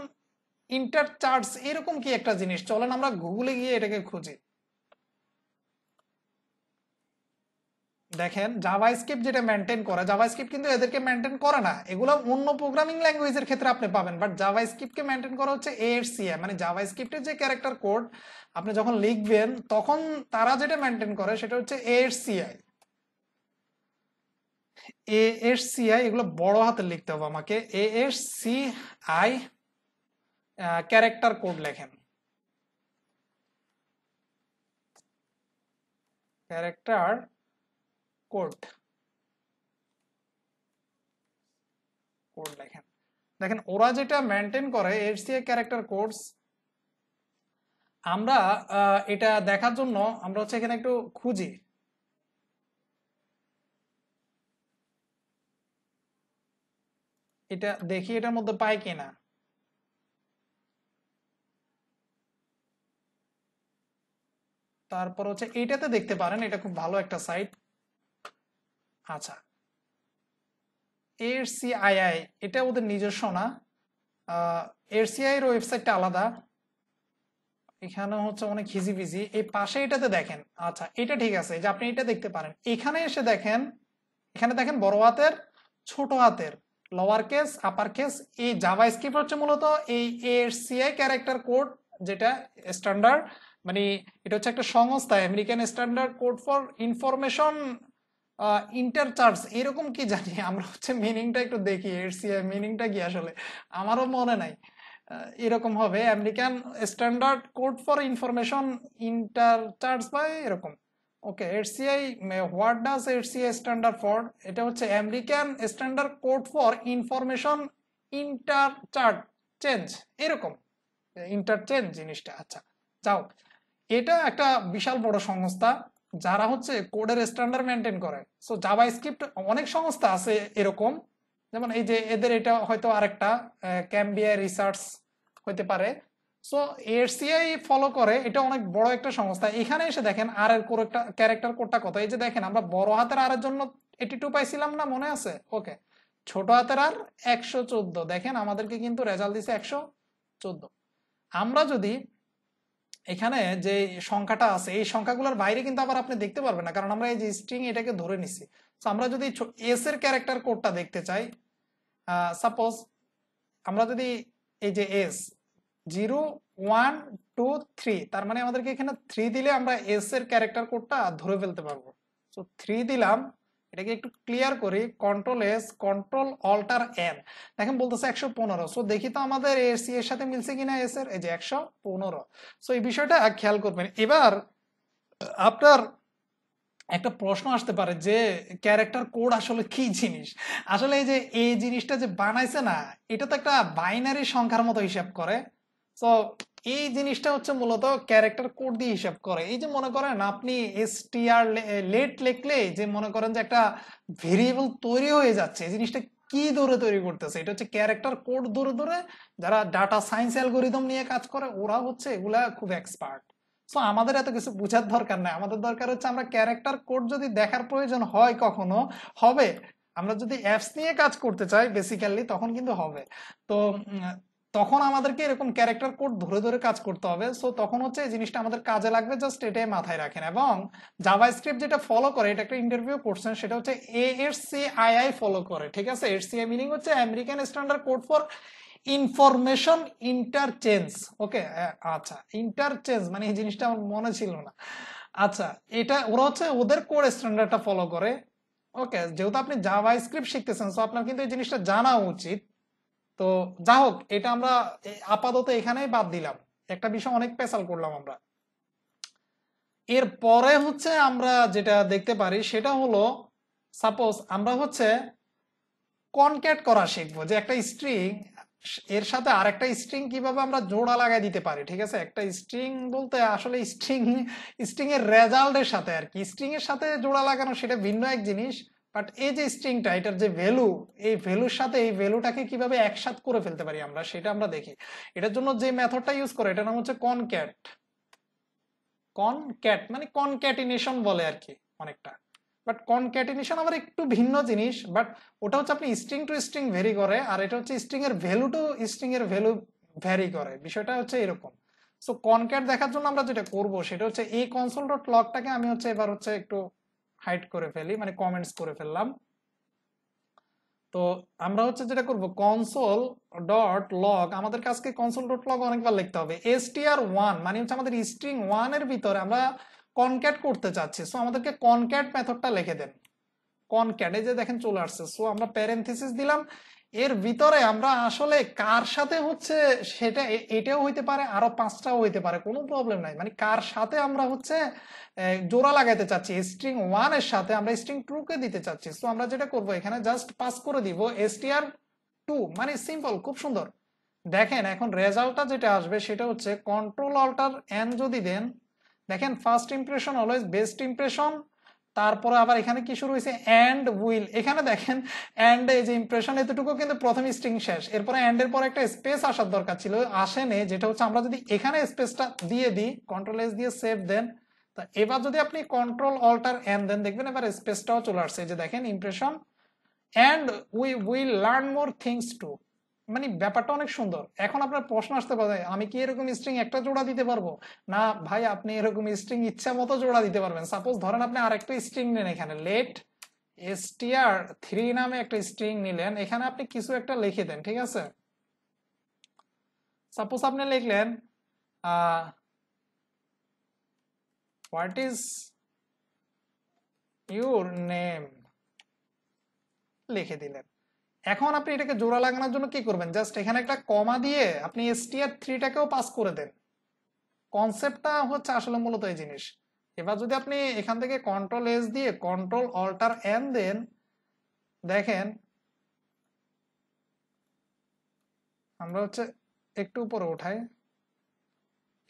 interchange এরকম কি একটা জিনিস চলেন আমরা গুগলে গিয়ে এটাকে খুঁজি দেখেন জাভাস্ক্রিপ্ট যেটা মেনটেন করে জাভাস্ক্রিপ্ট কিন্তু এদেরকে মেনটেন করে না এগুলো অন্য প্রোগ্রামিং ল্যাঙ্গুয়েজের ক্ষেত্রে আপনি পাবেন বাট জাভাস্ক্রিপ্টকে মেনটেন করা হচ্ছে এএসসিএম মানে জাভাস্ক্রিপ্টের যে ক্যারেক্টার কোড আপনি যখন লিখবেন তখন তারা যেটা মেনটেন করে সেটা হচ্ছে এএসসিআই এএসসিআই এগুলো বড় হাতে লিখতে হবে আমাকে এএসসিআই ক্যারেক্টার কোড লেখেন ক্যারেক্টার কোড কোড লেখেন দেখেন ওরা যেটা মেনটেন করে ক্যারেক্টার কোর্স আমরা এটা দেখার জন্য আমরা হচ্ছে এখানে একটু খুঁজি এটা দেখি এটার মধ্যে পাই কিনা তারপর হচ্ছে এটাতে দেখতে পারেন এটা খুব ভালো একটা সাইট আচ্ছা এরসিআইআই এটা ওদের নিজস্ব না এরসিআই এর ওয়েবসাইটটা আলাদা এখানে হচ্ছে অনেক ফিজি এই পাশে এটাতে দেখেন আচ্ছা এটা ঠিক আছে যে আপনি এটা দেখতে পারেন এখানে এসে দেখেন এখানে দেখেন বড় হাতের ছোট হাতের লোয়ার কেস আপার কেস এই জাভা স্ক্রিপ্ট হচ্ছে মূলত এই এরসিআই ক্যারেক্টার কোড যেটা স্ট্যান্ডার্ড মানে এটা হচ্ছে একটা সংস্থা American standard code for information interchange এরকম কি জানি আমরা হচ্ছে মিনিংটা একটু দেখি এরসিআই মিনিংটা কি আসলে আমারও মনে নাই এরকম হবে American standard code for information interchange বা এরকম okay ASCII what does ASCII standard for এটা হচ্ছে American standard code for information interchange change এরকম ইন্টারচেঞ্জ জিনিসটা আচ্ছা যাও এটা একটা বিশাল বড় সংস্থা যারা হচ্ছে কোডের স্ট্যান্ডার্ড মেনটেন করে সো জাভা স্ক্রিপ্ট অনেক সংস্থা আছে এরকম যেমন এই যে এদের এটা হয়তো আরেকটা ক্যাম্বিয়া রিসার্চ হতে পারে সো এরসিআই ফলো করে এটা অনেক বড় একটা সংস্থা এখানে এসে দেখেন আর এর একটা ক্যারেক্টার কোডটা কত এই যে দেখেন আমরা বড় হাতের আর এর জন্য এটি টু পাইছিলাম না মনে আছে ওকে ছোট হাতের আর একশো দেখেন আমাদেরকে কিন্তু রেজাল্ট দিছে একশো আমরা যদি এখানে যে সংখ্যাটা আছে এই সংখ্যাগুলোর বাইরে কিন্তু আবার আপনি দেখতে পারবেন না কারণ আমরা এই যে স্ট্রিং এটাকে ধরে নিছি তো আমরা যদি এস এর ক্যারেক্টার কোডটা দেখতে চাই সাপোজ আমরা যদি এই যে S zero one two three তার মানে আমাদেরকে এখানে থ্রি দিলে আমরা এস এর ক্যারেক্টার কোডটা ধরে ফেলতে পারবো তো থ্রি দিলাম এটাকে একটু ক্লিয়ার করি control S control alt N দেখেন বলতেছে একশো পনেরো সো দেখি তো আমাদের এস সি এর সাথে মিলছে কিনা এস এর এই যে একশো পনেরো সো এই বিষয়টা খেয়াল করবেন এবার আপনার একটা প্রশ্ন আসতে পারে যে ক্যারেক্টার কোড আসলে কি জিনিস আসলে এই যে এই জিনিসটা যে বানাইছে না এটা তো একটা বাইনারি সংখ্যার মতো হিসাব করে সো এই জিনিসটা হচ্ছে মূলত ক্যারেক্টার কোড দিয়ে হিসাব করে এই যে মনে করেন আপনি এসটিআর লেট লিখলে যে মনে করেন যে একটা ভেরিয়েবল তৈরি হয়ে যাচ্ছে এই জিনিসটা কি ধরে তৈরি করতেছে এটা হচ্ছে ক্যারেক্টার কোড দূরে দূরে যারা ডাটা সায়েন্স অ্যালগোরিদম নিয়ে কাজ করে ওরা হচ্ছে এগুলা খুব এক্সপার্ট সো আমাদের এত কিছু বোঝার দরকার নাই আমাদের দরকার হচ্ছে আমরা ক্যারেক্টার কোড যদি দেখার প্রয়োজন হয় কখনো হবে আমরা যদি অ্যাপস নিয়ে কাজ করতে চাই বেসিক্যালি তখন কিন্তু হবে তো তখন আমাদেরকে এরকম ক্যারেক্টার কোড ধরে ধরে কাজ করতে হবে সো তখন হচ্ছে এই জিনিসটা আমাদের কাজে লাগবে জাস্ট এটাই মাথায় রাখেন এবং জাভা স্ক্রিপ্ট যেটা ফলো করে এটা একটা ইন্টারভিউ কোর্সেন সেটা হচ্ছে এ এর সি আই আই ফলো করে ঠিক আছে এর সি আই মিনিং হচ্ছে American standard code for information interchange okay আচ্ছা ইন্টারচেঞ্জ মানে এই জিনিসটা আমার মনে ছিল না আচ্ছা এটা ওরা হচ্ছে ওদের কোড স্ট্যান্ডার্ডটা ফলো করে ওকে যেহেতু আপনি জাভা স্ক্রিপ্ট শিখতেছেন সো আপনার কিন্তু এই জিনিসটা জানা উচিত তো যা হোক এটা আমরা আপাতত এখানেই বাদ দিলাম একটা বিষয় অনেক পেশাল করলাম আমরা এর পরে হচ্ছে আমরা যেটা দেখতে পারি সেটা হলো সাপোজ আমরা হচ্ছে কনক্যাট করা শিখবো যে একটা স্ট্রিং এর সাথে আর একটা স্ট্রিং কিভাবে আমরা জোড়া লাগাই দিতে পারি ঠিক আছে একটা স্ট্রিং বলতে আসলে স্ট্রিং স্ট্রিং এর রেজাল্টের সাথে আর কি স্ট্রিং এর সাথে জোড়া লাগানো সেটা ভিন্ন এক জিনিস বাট এই যে স্ট্রিংটা এটার যে ভ্যালু এই ভ্যালুর সাথে এই ভ্যালুটাকে কিভাবে একসাথ করে ফেলতে পারি আমরা সেটা আমরা দেখি এটার জন্য যে মেথডটা ইউজ করে এটার নাম হচ্ছে কনক্যাট কনক্যাট মানে কনক্যাটিনেশন বলে আর কি অনেকটা বাট কনক্যাটিনেশন আবার একটু ভিন্ন জিনিস বাট ওটা হচ্ছে আপনি স্ট্রিং টু স্ট্রিং ভেরি করে আর এটা হচ্ছে স্ট্রিং এর ভ্যালু টু স্ট্রিং এর ভ্যালু ভ্যারি করে বিষয়টা হচ্ছে এরকম সো কনক্যাট দেখার জন্য আমরা যেটা করব সেটা হচ্ছে এই কনসোল ডট লগটাকে আমি হচ্ছে এবার হচ্ছে একটু হাইট করে ফেলি মানে কমেন্টস করে ফেললাম তো আমরা হচ্ছে যেটা করব কনসোল ডট লগ আমাদের কাছে কনসোল ডট লগ অনেকবার লিখতে হবে আর ওয়ান মানে হচ্ছে আমাদের স্ট্রিং ওয়ান এর ভিতরে আমরা কনক্যাট করতে চাচ্ছি সো আমাদেরকে কনক্যাট মেথডটা লিখে দেন কনক্যাট এই যে দেখেন চলে আসছে সো আমরা প্যারেন্থেসিস দিলাম এর ভিতরে আমরা আসলে কার সাথে হচ্ছে সেটা এটাও হইতে পারে আরো পাঁচটাও হইতে পারে কোনো প্রবলেম নাই মানে কার সাথে আমরা হচ্ছে জোড়া লাগাইতে চাচ্ছি স্ট্রিং ওয়ান এর সাথে আমরা স্ট্রিং টু কে দিতে চাচ্ছি তো আমরা যেটা করব এখানে জাস্ট পাস করে দিব এসটিআর টু মানে সিম্পল খুব সুন্দর দেখেন এখন রেজাল্টটা যেটা আসবে সেটা হচ্ছে কন্ট্রোল অল্টার এন যদি দেন দেখেন first impression always best impression তারপরে আবার এখানে কি শুরু হয়েছে অ্যান্ড উইল এখানে দেখেন অ্যান্ড এই যে ইমপ্রেশন এতটুকু কিন্তু প্রথম স্ট্রিং শেষ এরপরে অ্যান্ড এর পর একটা স্পেস আসার দরকার ছিল আসেনি যেটা হচ্ছে আমরা যদি এখানে স্পেসটা দিয়ে দিই কন্ট্রোল এস দিয়ে সেভ দেন তা এবার যদি আপনি কন্ট্রোল অল্টার অ্যান্ড দেন দেখবেন এবার স্পেসটাও চলে আসছে যে দেখেন impression and we will learn more things to মানে ব্যাপারটা অনেক সুন্দর এখন আপনার প্রশ্ন আসতে পারে আমি কি এরকম স্ট্রিং একটা জোড়া দিতে পারবো না ভাই আপনি এরকম স্ট্রিং ইচ্ছা মতো জোড়া দিতে পারবেন সাপোজ ধরেন আপনি আরেকটা স্ট্রিং নেন এখানে লেট এসটিআর থ্রি নামে একটা স্ট্রিং নিলেন এখানে আপনি কিছু একটা লিখে দেন ঠিক আছে সাপোজ আপনি লিখলেন হোয়াট ইজ ইউর নেম লিখে দিলেন এখন আপনি এটাকে জোড়া লাগানোর জন্য কি করবেন জাস্ট এখানে একটা কমা দিয়ে আপনি এসটিআর থ্রিটাকেও পাস করে দেন কনসেপ্টটা হচ্ছে আসলে মূলত এই জিনিস এবার যদি আপনি এখান থেকে কন্ট্রোল এস দিয়ে কন্ট্রোল অল্টার এন দেন দেখেন আমরা হচ্ছে একটু উপরে উঠাই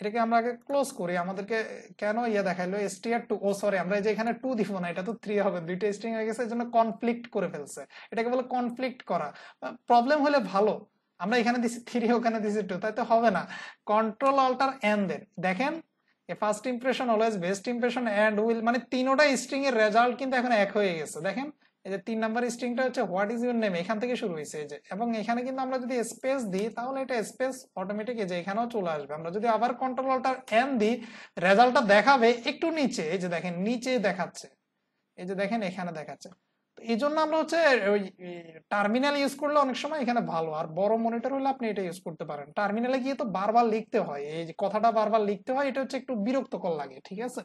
এটাকে আমরা আগে ক্লোজ করি আমাদেরকে কেন ইয়ে দেখাইলো স্টিয়ার টু ও সরি আমরা যে এখানে টু দিব না এটা তো থ্রি হবে দুইটা স্ট্রিং হয়ে গেছে এই জন্য কনফ্লিক্ট করে ফেলছে এটাকে বলে কনফ্লিক্ট করা প্রবলেম হলে ভালো আমরা এখানে দিছি থ্রি ওখানে দিছি টু তাই তো হবে না কন্ট্রোল অল্টার এন দেন দেখেন a first impression always best impression and will মানে তিনোটা স্ট্রিং এর রেজাল্ট কিন্তু এখন এক হয়ে গেছে দেখেন এই যে তিন নাম্বার স্ট্রিংটা হচ্ছে হোয়াট ইজ ইউর নেম এখান থেকে শুরু হয়েছে যে এবং এখানে কিন্তু আমরা যদি স্পেস দিই তাহলে এটা স্পেস অটোমেটিক এই যে এখানেও চলে আসবে আমরা যদি আবার কন্ট্রোল অল্টার এন দিই রেজাল্টটা দেখাবে একটু নিচে এই যে দেখেন নিচে দেখাচ্ছে এই যে দেখেন এখানে দেখাচ্ছে এই জন্য আমরা হচ্ছে ওই টার্মিনাল ইউজ করলে অনেক সময় এখানে ভালো আর বড় মনিটর হলে আপনি এটা ইউজ করতে পারেন টার্মিনালে গিয়ে তো বারবার লিখতে হয় এই যে কথাটা বারবার লিখতে হয় এটা হচ্ছে একটু বিরক্তকর লাগে ঠিক আছে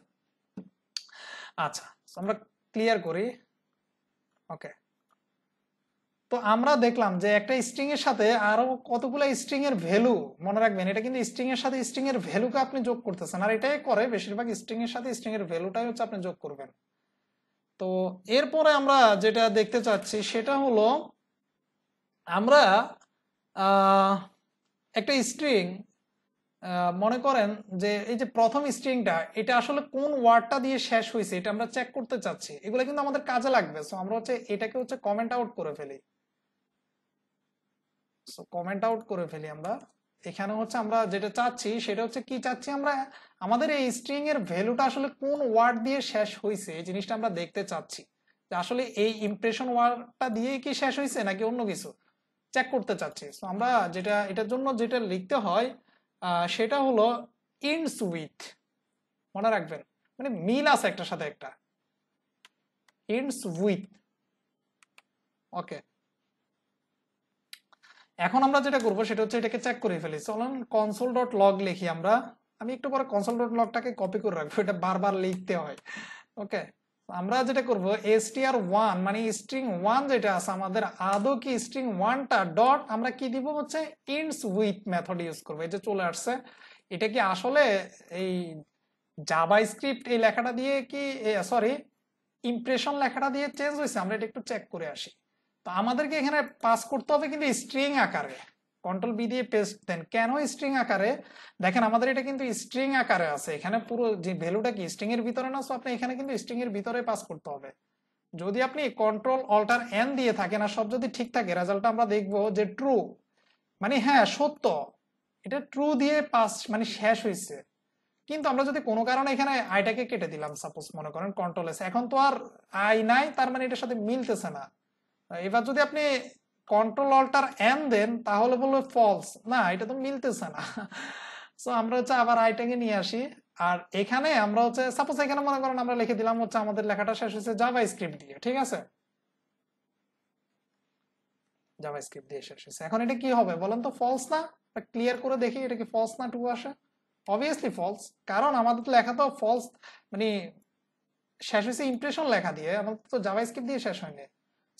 আচ্ছা আমরা ক্লিয়ার করি ওকে তো আমরা দেখলাম যে একটা স্ট্রিং এর সাথে আরো কতগুলো স্ট্রিং এর ভ্যালু মনে রাখবেন এটা কিন্তু স্ট্রিং এর সাথে স্ট্রিং এর ভ্যালুকে আপনি যোগ করতেছেন আর এটাই করে বেশিরভাগ স্ট্রিং এর সাথে স্ট্রিং এর ভ্যালুটাই হচ্ছে আপনি যোগ করবেন তো এরপরে আমরা যেটা দেখতে চাচ্ছি সেটা হলো আমরা একটা স্ট্রিং মনে করেন যে এই যে প্রথম স্ট্রিংটা এটা আসলে কোন ওয়ার্ডটা দিয়ে শেষ হয়েছে এটা আমরা চেক করতে চাচ্ছি এগুলো কিন্তু আমাদের কাজে লাগবে সো আমরা হচ্ছে এটাকে হচ্ছে কমেন্ট আউট করে ফেলি সো কমেন্ট আউট করে ফেলি আমরা এখানে হচ্ছে আমরা যেটা চাচ্ছি সেটা হচ্ছে কি চাচ্ছি আমরা আমাদের এই স্ট্রিং এর ভ্যালুটা আসলে কোন ওয়ার্ড দিয়ে শেষ হয়েছে এই জিনিসটা আমরা দেখতে চাচ্ছি যে আসলে এই ইমপ্রেশন ওয়ার্ডটা দিয়ে কি শেষ হয়েছে নাকি অন্য কিছু চেক করতে চাচ্ছি সো আমরা যেটা এটার জন্য যেটা লিখতে হয় সেটা হলো ইন্ডস উইথ মনে রাখবেন মানে মিল আছে একটা সাথে একটা ইন্ডস উইথ ওকে এখন আমরা যেটা করবো সেটা হচ্ছে এটাকে চেক করে ফেলি চলুন কনসোল ডট লগ লিখি আমরা আমি একটু পরে কনসোল ডট লগটাকে কপি করে রাখবো এটা বারবার লিখতে হয় ওকে আমরা যেটা করব এসটিআর ওয়ান মানে স্ট্রিং ওয়ান যেটা আছে আমাদের আদৌ কি স্ট্রিং ওয়ানটা ডট আমরা কি দিব হচ্ছে ইন্ডস উইথ মেথড ইউজ করবো এই যে চলে আসছে এটা কি আসলে এই জাবা স্ক্রিপ্ট এই লেখাটা দিয়ে কি সরি ইমপ্রেশন লেখাটা দিয়ে চেঞ্জ হয়েছে আমরা এটা একটু চেক করে আসি তো আমাদেরকে এখানে পাস করতে হবে কিন্তু স্ট্রিং আকারে কন্ট্রোল বি দিয়ে পেস্ট দেন কেন স্ট্রিং আকারে দেখেন আমাদের এটা কিন্তু স্ট্রিং আকারে আছে এখানে পুরো যে ভ্যালুটা কি স্ট্রিং এর ভিতরে না সো আপনি এখানে কিন্তু স্ট্রিং এর ভিতরে পাস করতে হবে যদি আপনি কন্ট্রোল অল্টার এন দিয়ে থাকেন আর সব যদি ঠিক থাকে রেজাল্ট আমরা দেখব যে ট্রু মানে হ্যাঁ সত্য এটা ট্রু দিয়ে পাস মানে শেষ হয়েছে কিন্তু আমরা যদি কোনো কারণে এখানে আইটাকে কেটে দিলাম সাপোজ মনে করেন কন্ট্রোল এস এখন তো আর আই নাই তার মানে এটার সাথে মিলতেছে না এবার যদি আপনি কন্ট্রোল অল্টার এন দেন তাহলে বলবে ফলস না এটা তো মিলতেছে না সো আমরা হচ্ছে আবার আইটাকে নিয়ে আসি আর এখানে আমরা হচ্ছে সাপোজ এখানে মনে করেন আমরা লিখে দিলাম হচ্ছে আমাদের লেখাটা শেষ হয়েছে জাভা স্ক্রিপ্ট দিয়ে ঠিক আছে জাভা স্ক্রিপ্ট দিয়ে শেষ হয়েছে এখন এটা কি হবে বলেন তো ফলস না ক্লিয়ার করে দেখি এটা কি ফলস না টু আসে অবভিয়াসলি ফলস কারণ আমাদের তো লেখা তো ফলস মানে শেষ হয়েছে ইমপ্রেশন লেখা দিয়ে আমাদের তো জাভা স্ক্রিপ্ট দিয়ে শেষ হয়নি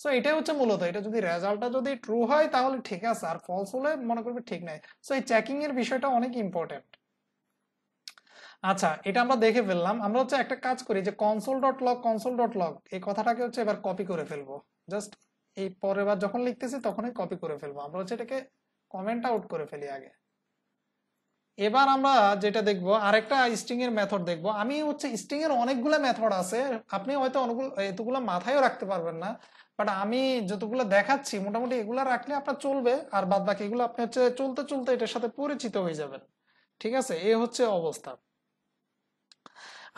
সো এটাই হচ্ছে মূলত এটা যদি রেজাল্টটা যদি ট্রু হয় তাহলে ঠিক আছে আর ফলস হলে মনে করবে ঠিক নাই সো এই চেকিং এর বিষয়টা অনেক ইম্পর্টেন্ট আচ্ছা এটা আমরা দেখে ফেললাম আমরা হচ্ছে একটা কাজ করি যে console dot log console dot log এই কথাটাকে হচ্ছে এবার কপি করে ফেলবো জাস্ট এই পরের বার যখন লিখতেছি তখনই কপি করে ফেলবো আমরা হচ্ছে এটাকে কমেন্ট আউট করে ফেলি আগে এবার আমরা যেটা দেখব আরেকটা স্ট্রিং এর মেথড দেখবো আমি হচ্ছে স্ট্রিং এর অনেকগুলো মেথড আছে আপনি হয়তো অনেকগুলো এতগুলো মাথায়ও রাখতে পারবেন না বাট আমি যতগুলো দেখাচ্ছি মোটামুটি এগুলো রাখলে আপনার চলবে আর বাদ বাকি এগুলো আপনি হচ্ছে চলতে চলতে এটার সাথে পরিচিত হয়ে যাবেন ঠিক আছে এ হচ্ছে অবস্থা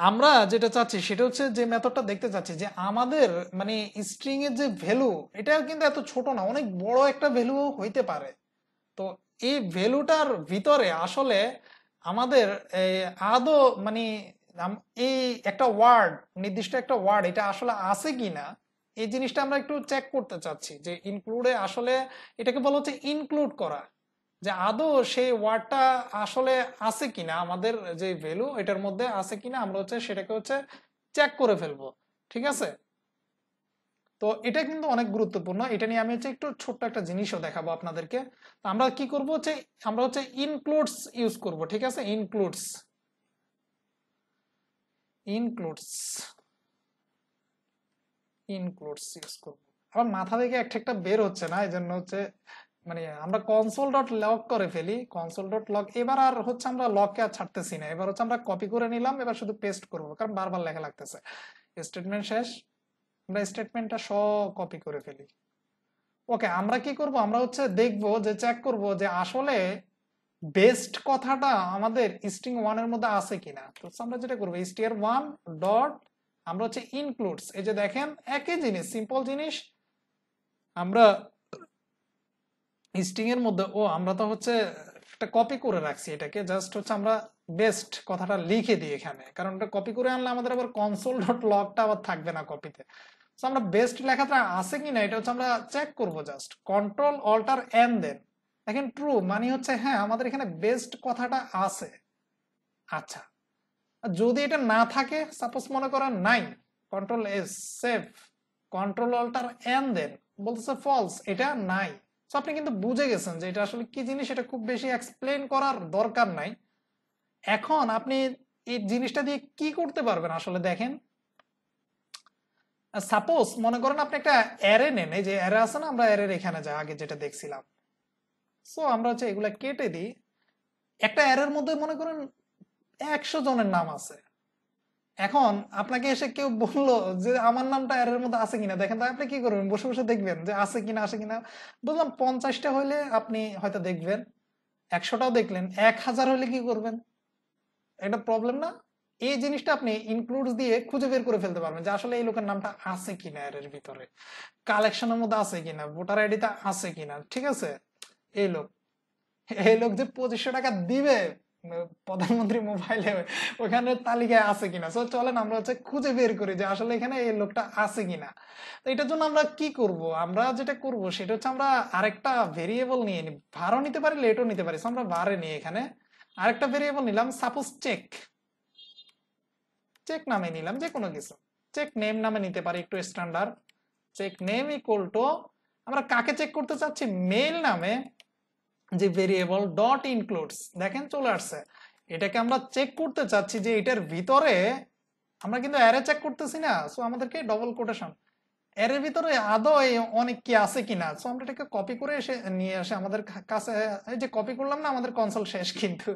আমরা যেটা চাচ্ছি সেটা হচ্ছে যে মেথডটা দেখতে চাচ্ছি যে আমাদের মানে স্ট্রিং এর যে ভ্যালু এটা কিন্তু এত ছোট না অনেক বড় একটা ভ্যালু হইতে পারে তো এই ভ্যালুটার ভিতরে আসলে আমাদের আদো মানে এই একটা ওয়ার্ড নির্দিষ্ট একটা ওয়ার্ড এটা আসলে আছে কি না এই জিনিসটা আমরা একটু চেক করতে চাচ্ছি যে ইনক্লুডে আসলে এটাকে বলা হচ্ছে ইনক্লুড করা যে আদৌ সেই ওয়ার্ডটা আসলে আছে কিনা আমাদের যে ভ্যালু এটার মধ্যে আছে কিনা আমরা হচ্ছে সেটাকে হচ্ছে চেক করে ফেলবো ঠিক আছে তো এটা কিন্তু অনেক গুরুত্বপূর্ণ এটা নিয়ে আমি হচ্ছে একটু ছোট্ট একটা জিনিসও দেখাবো আপনাদেরকে আমরা কি করব হচ্ছে আমরা হচ্ছে ইনক্লুডস ইউজ করব ঠিক আছে ইনক্লুডস ইনক্লুডস ইনক্লুড করব আমার মাথা থেকে একটা একটা বের হচ্ছে না হচ্ছে মানে আমরা কনসোল ডট লক করে ফেলি কনসোল ডট লক এবার আর হচ্ছে আমরা লককে আর ছাড়তেছি না এবার হচ্ছে আমরা কপি করে নিলাম এবার শুধু পেস্ট করব কারণ বারবার লেখা লাগতেছে স্টেটমেন্ট শেষ আমরা স্টেটমেন্টটা সব কপি করে ফেলি ওকে আমরা কি করব আমরা হচ্ছে দেখব যে চেক করব যে আসলে বেস্ট কথাটা আমাদের স্ট্রিং ওয়ানের মধ্যে আছে কিনা তো আমরা যেটা করবো স্টিয়ার ওয়ান ডট আমরা হচ্ছে ইনক্লুডস এই যে দেখেন একই জিনিস সিম্পল জিনিস আমরা স্টিং এর মধ্যে ও আমরা তো হচ্ছে একটা কপি করে রাখছি এটাকে জাস্ট হচ্ছে আমরা বেস্ট কথাটা লিখে দিই এখানে কারণ এটা কপি করে আনলে আমাদের আবার কনসোল ডট লগটা আবার থাকবে না কপিতে আমরা বেস্ট লেখাটা আছে কিনা এটা হচ্ছে আমরা চেক করব জাস্ট কন্ট্রোল অল্টার এন দেন দেখেন ট্রু মানে হচ্ছে হ্যাঁ আমাদের এখানে বেস্ট কথাটা আছে আচ্ছা যদি এটা না থাকে সাপোজ মনে করেন নাই control S save control alt N দেন বলতেছে ফলস এটা নাই সো আপনি কিন্তু বুঝে গেছেন যে এটা আসলে কি জিনিস এটা খুব বেশি এক্সপ্লেন করার দরকার নাই এখন আপনি এই জিনিসটা দিয়ে কি করতে পারবেন আসলে দেখেন সাপোজ মনে করেন আপনি একটা অ্যারে নেন এই যে অ্যারে আছে না আমরা অ্যারের এখানে যাই আগে যেটা দেখছিলাম সো আমরা হচ্ছে এগুলা কেটে দিই একটা অ্যারের মধ্যে মনে করেন একশো জনের নাম আছে এখন আপনাকে এসে কেউ বললো যে আমার নামটা এর মধ্যে আছে কিনা দেখেন তাই আপনি কি করবেন বসে বসে দেখবেন যে আছে কিনা আছে কিনা বললাম পঞ্চাশটা হইলে আপনি হয়তো দেখবেন একশোটাও দেখলেন এক হাজার হলে কি করবেন একটা প্রবলেম না এই জিনিসটা আপনি ইনক্লুড দিয়ে খুঁজে বের করে ফেলতে পারবেন যে আসলে এই লোকের নামটা আছে কিনা এর ভিতরে কালেকশনের মধ্যে আছে কিনা ভোটার আইডিটা আছে কিনা ঠিক আছে এই লোক এই লোক যে পঁচিশশো টাকা দিবে প্রধানমন্ত্রী মোবাইলে ওখানে তালিকায় আছে কিনা সো চলেন আমরা হচ্ছে খুঁজে বের করি যে আসলে এখানে এই লোকটা আছে কিনা তো এটার জন্য আমরা কি করব আমরা যেটা করব সেটা হচ্ছে আমরা আরেকটা ভেরিয়েবল নিয়ে নিই ভারও নিতে পারি লেটও নিতে পারি আমরা ভারে নিই এখানে আরেকটা ভেরিয়েবল নিলাম সাপোজ চেক চেক নামে নিলাম যে কোনো কিছু চেক নেম নামে নিতে পারি একটু standard check name equal to আমরা কাকে চেক করতে চাচ্ছি মেল নামে যে ভেরিয়েবল ডট ইনক্লুডস দেখেন চলে আসছে এটাকে আমরা চেক করতে চাচ্ছি যে এটার ভিতরে আমরা কিন্তু অ্যারে চেক করতেছি না সো আমাদেরকে ডবল কোটেশন অ্যারের ভিতরে আদৌ অনেক কি আছে কিনা সো আমরা এটাকে কপি করে এসে নিয়ে আসে আমাদের কাছে এই যে কপি করলাম না আমাদের কনসল শেষ কিন্তু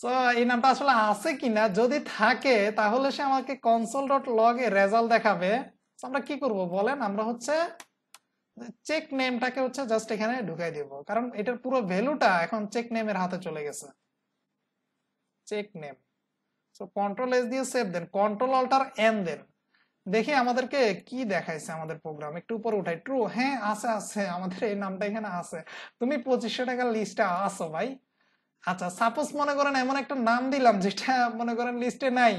সো এই নামটা আসলে আছে কিনা যদি থাকে তাহলে সে আমাকে কনসল ডট লগ এ রেজাল্ট দেখাবে আমরা কি করব বলেন আমরা হচ্ছে চেক নেমটাকে মানে হচ্ছে জাস্ট এখানে ঢুকাই দিব কারণ এটার পুরো ভ্যালুটা এখন চেক নেমের হাতে চলে গেছে check name so control S দিয়ে সেভ দেন কন্ট্রোল অল্টার এন দেন দেখি আমাদেরকে কি দেখাইছে আমাদের প্রোগ্রাম একটু উপরে উঠাই ট্রু হ্যাঁ আছে আছে আমাদের এই নামটা এখানে আছে তুমি পঁচিশশো টাকার লিস্টে আসো ভাই আচ্ছা সাপোজ মনে করেন এমন একটা নাম দিলাম যেটা মনে করেন লিস্টে নাই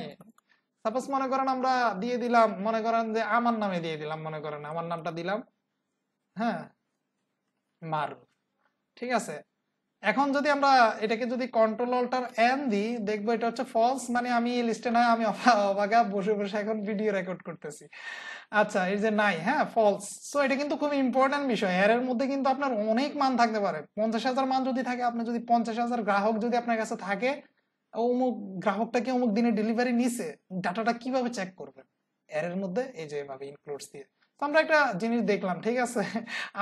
সাপোজ মনে করেন আমরা দিয়ে দিলাম মনে করেন যে আমার নামে দিয়ে দিলাম মনে করেন আমার নামটা দিলাম হ্যাঁ মার ঠিক আছে এখন যদি আমরা এটাকে যদি কন্ট্রোল অল্টার এন দিই দেখবো এটা হচ্ছে ফলস মানে আমি লিস্টে নাই আমি অবাগা বসে বসে এখন ভিডিও রেকর্ড করতেছি আচ্ছা এই যে নাই হ্যাঁ ফলস সো এটা কিন্তু খুব ইম্পর্টেন্ট বিষয় এর মধ্যে কিন্তু আপনার অনেক মান থাকতে পারে পঞ্চাশ হাজার মান যদি থাকে আপনি যদি পঞ্চাশ হাজার গ্রাহক যদি আপনার কাছে থাকে অমুক গ্রাহকটাকে অমুক দিনে ডেলিভারি নিছে ডাটাটা কিভাবে চেক করবেন এর মধ্যে এই যে এভাবে ইনক্লুডস দিয়ে তো আমরা একটা জিনিস দেখলাম ঠিক আছে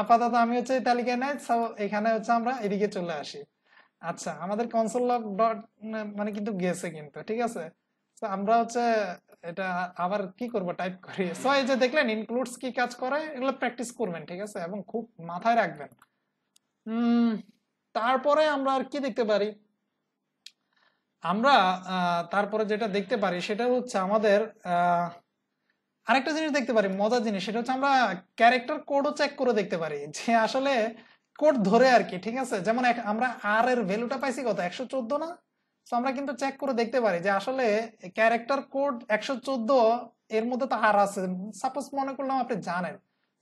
আপাতত আমি হচ্ছে তালিকায় নাই এখানে হচ্ছে আমরা এদিকে চলে আসি আচ্ছা আমাদের কনসোল লগ ডট মানে কিন্তু গেছে কিন্তু ঠিক আছে আমরা হচ্ছে এটা আবার কি করব টাইপ করি সো এই যে দেখলেন ইনক্লুডস কি কাজ করে এগুলো প্র্যাকটিস করবেন ঠিক আছে এবং খুব মাথায় রাখবেন তারপরে আমরা আর কি দেখতে পারি আমরা তারপরে যেটা দেখতে পারি সেটা হচ্ছে আমাদের আহ আরেকটা জিনিস দেখতে পারি মজার জিনিস সেটা হচ্ছে আমরা ক্যারেক্টার কোডও চেক করে দেখতে পারি যে আসলে কোড ধরে আর কি ঠিক আছে যেমন আমরা আর এর ভ্যালুটা পাইছি কত একশো চোদ্দ না তো আমরা কিন্তু চেক করে দেখতে পারি যে আসলে ক্যারেক্টার কোড একশো চোদ্দ এর মধ্যে তো আর আছে সাপোজ মনে করলাম আপনি জানেন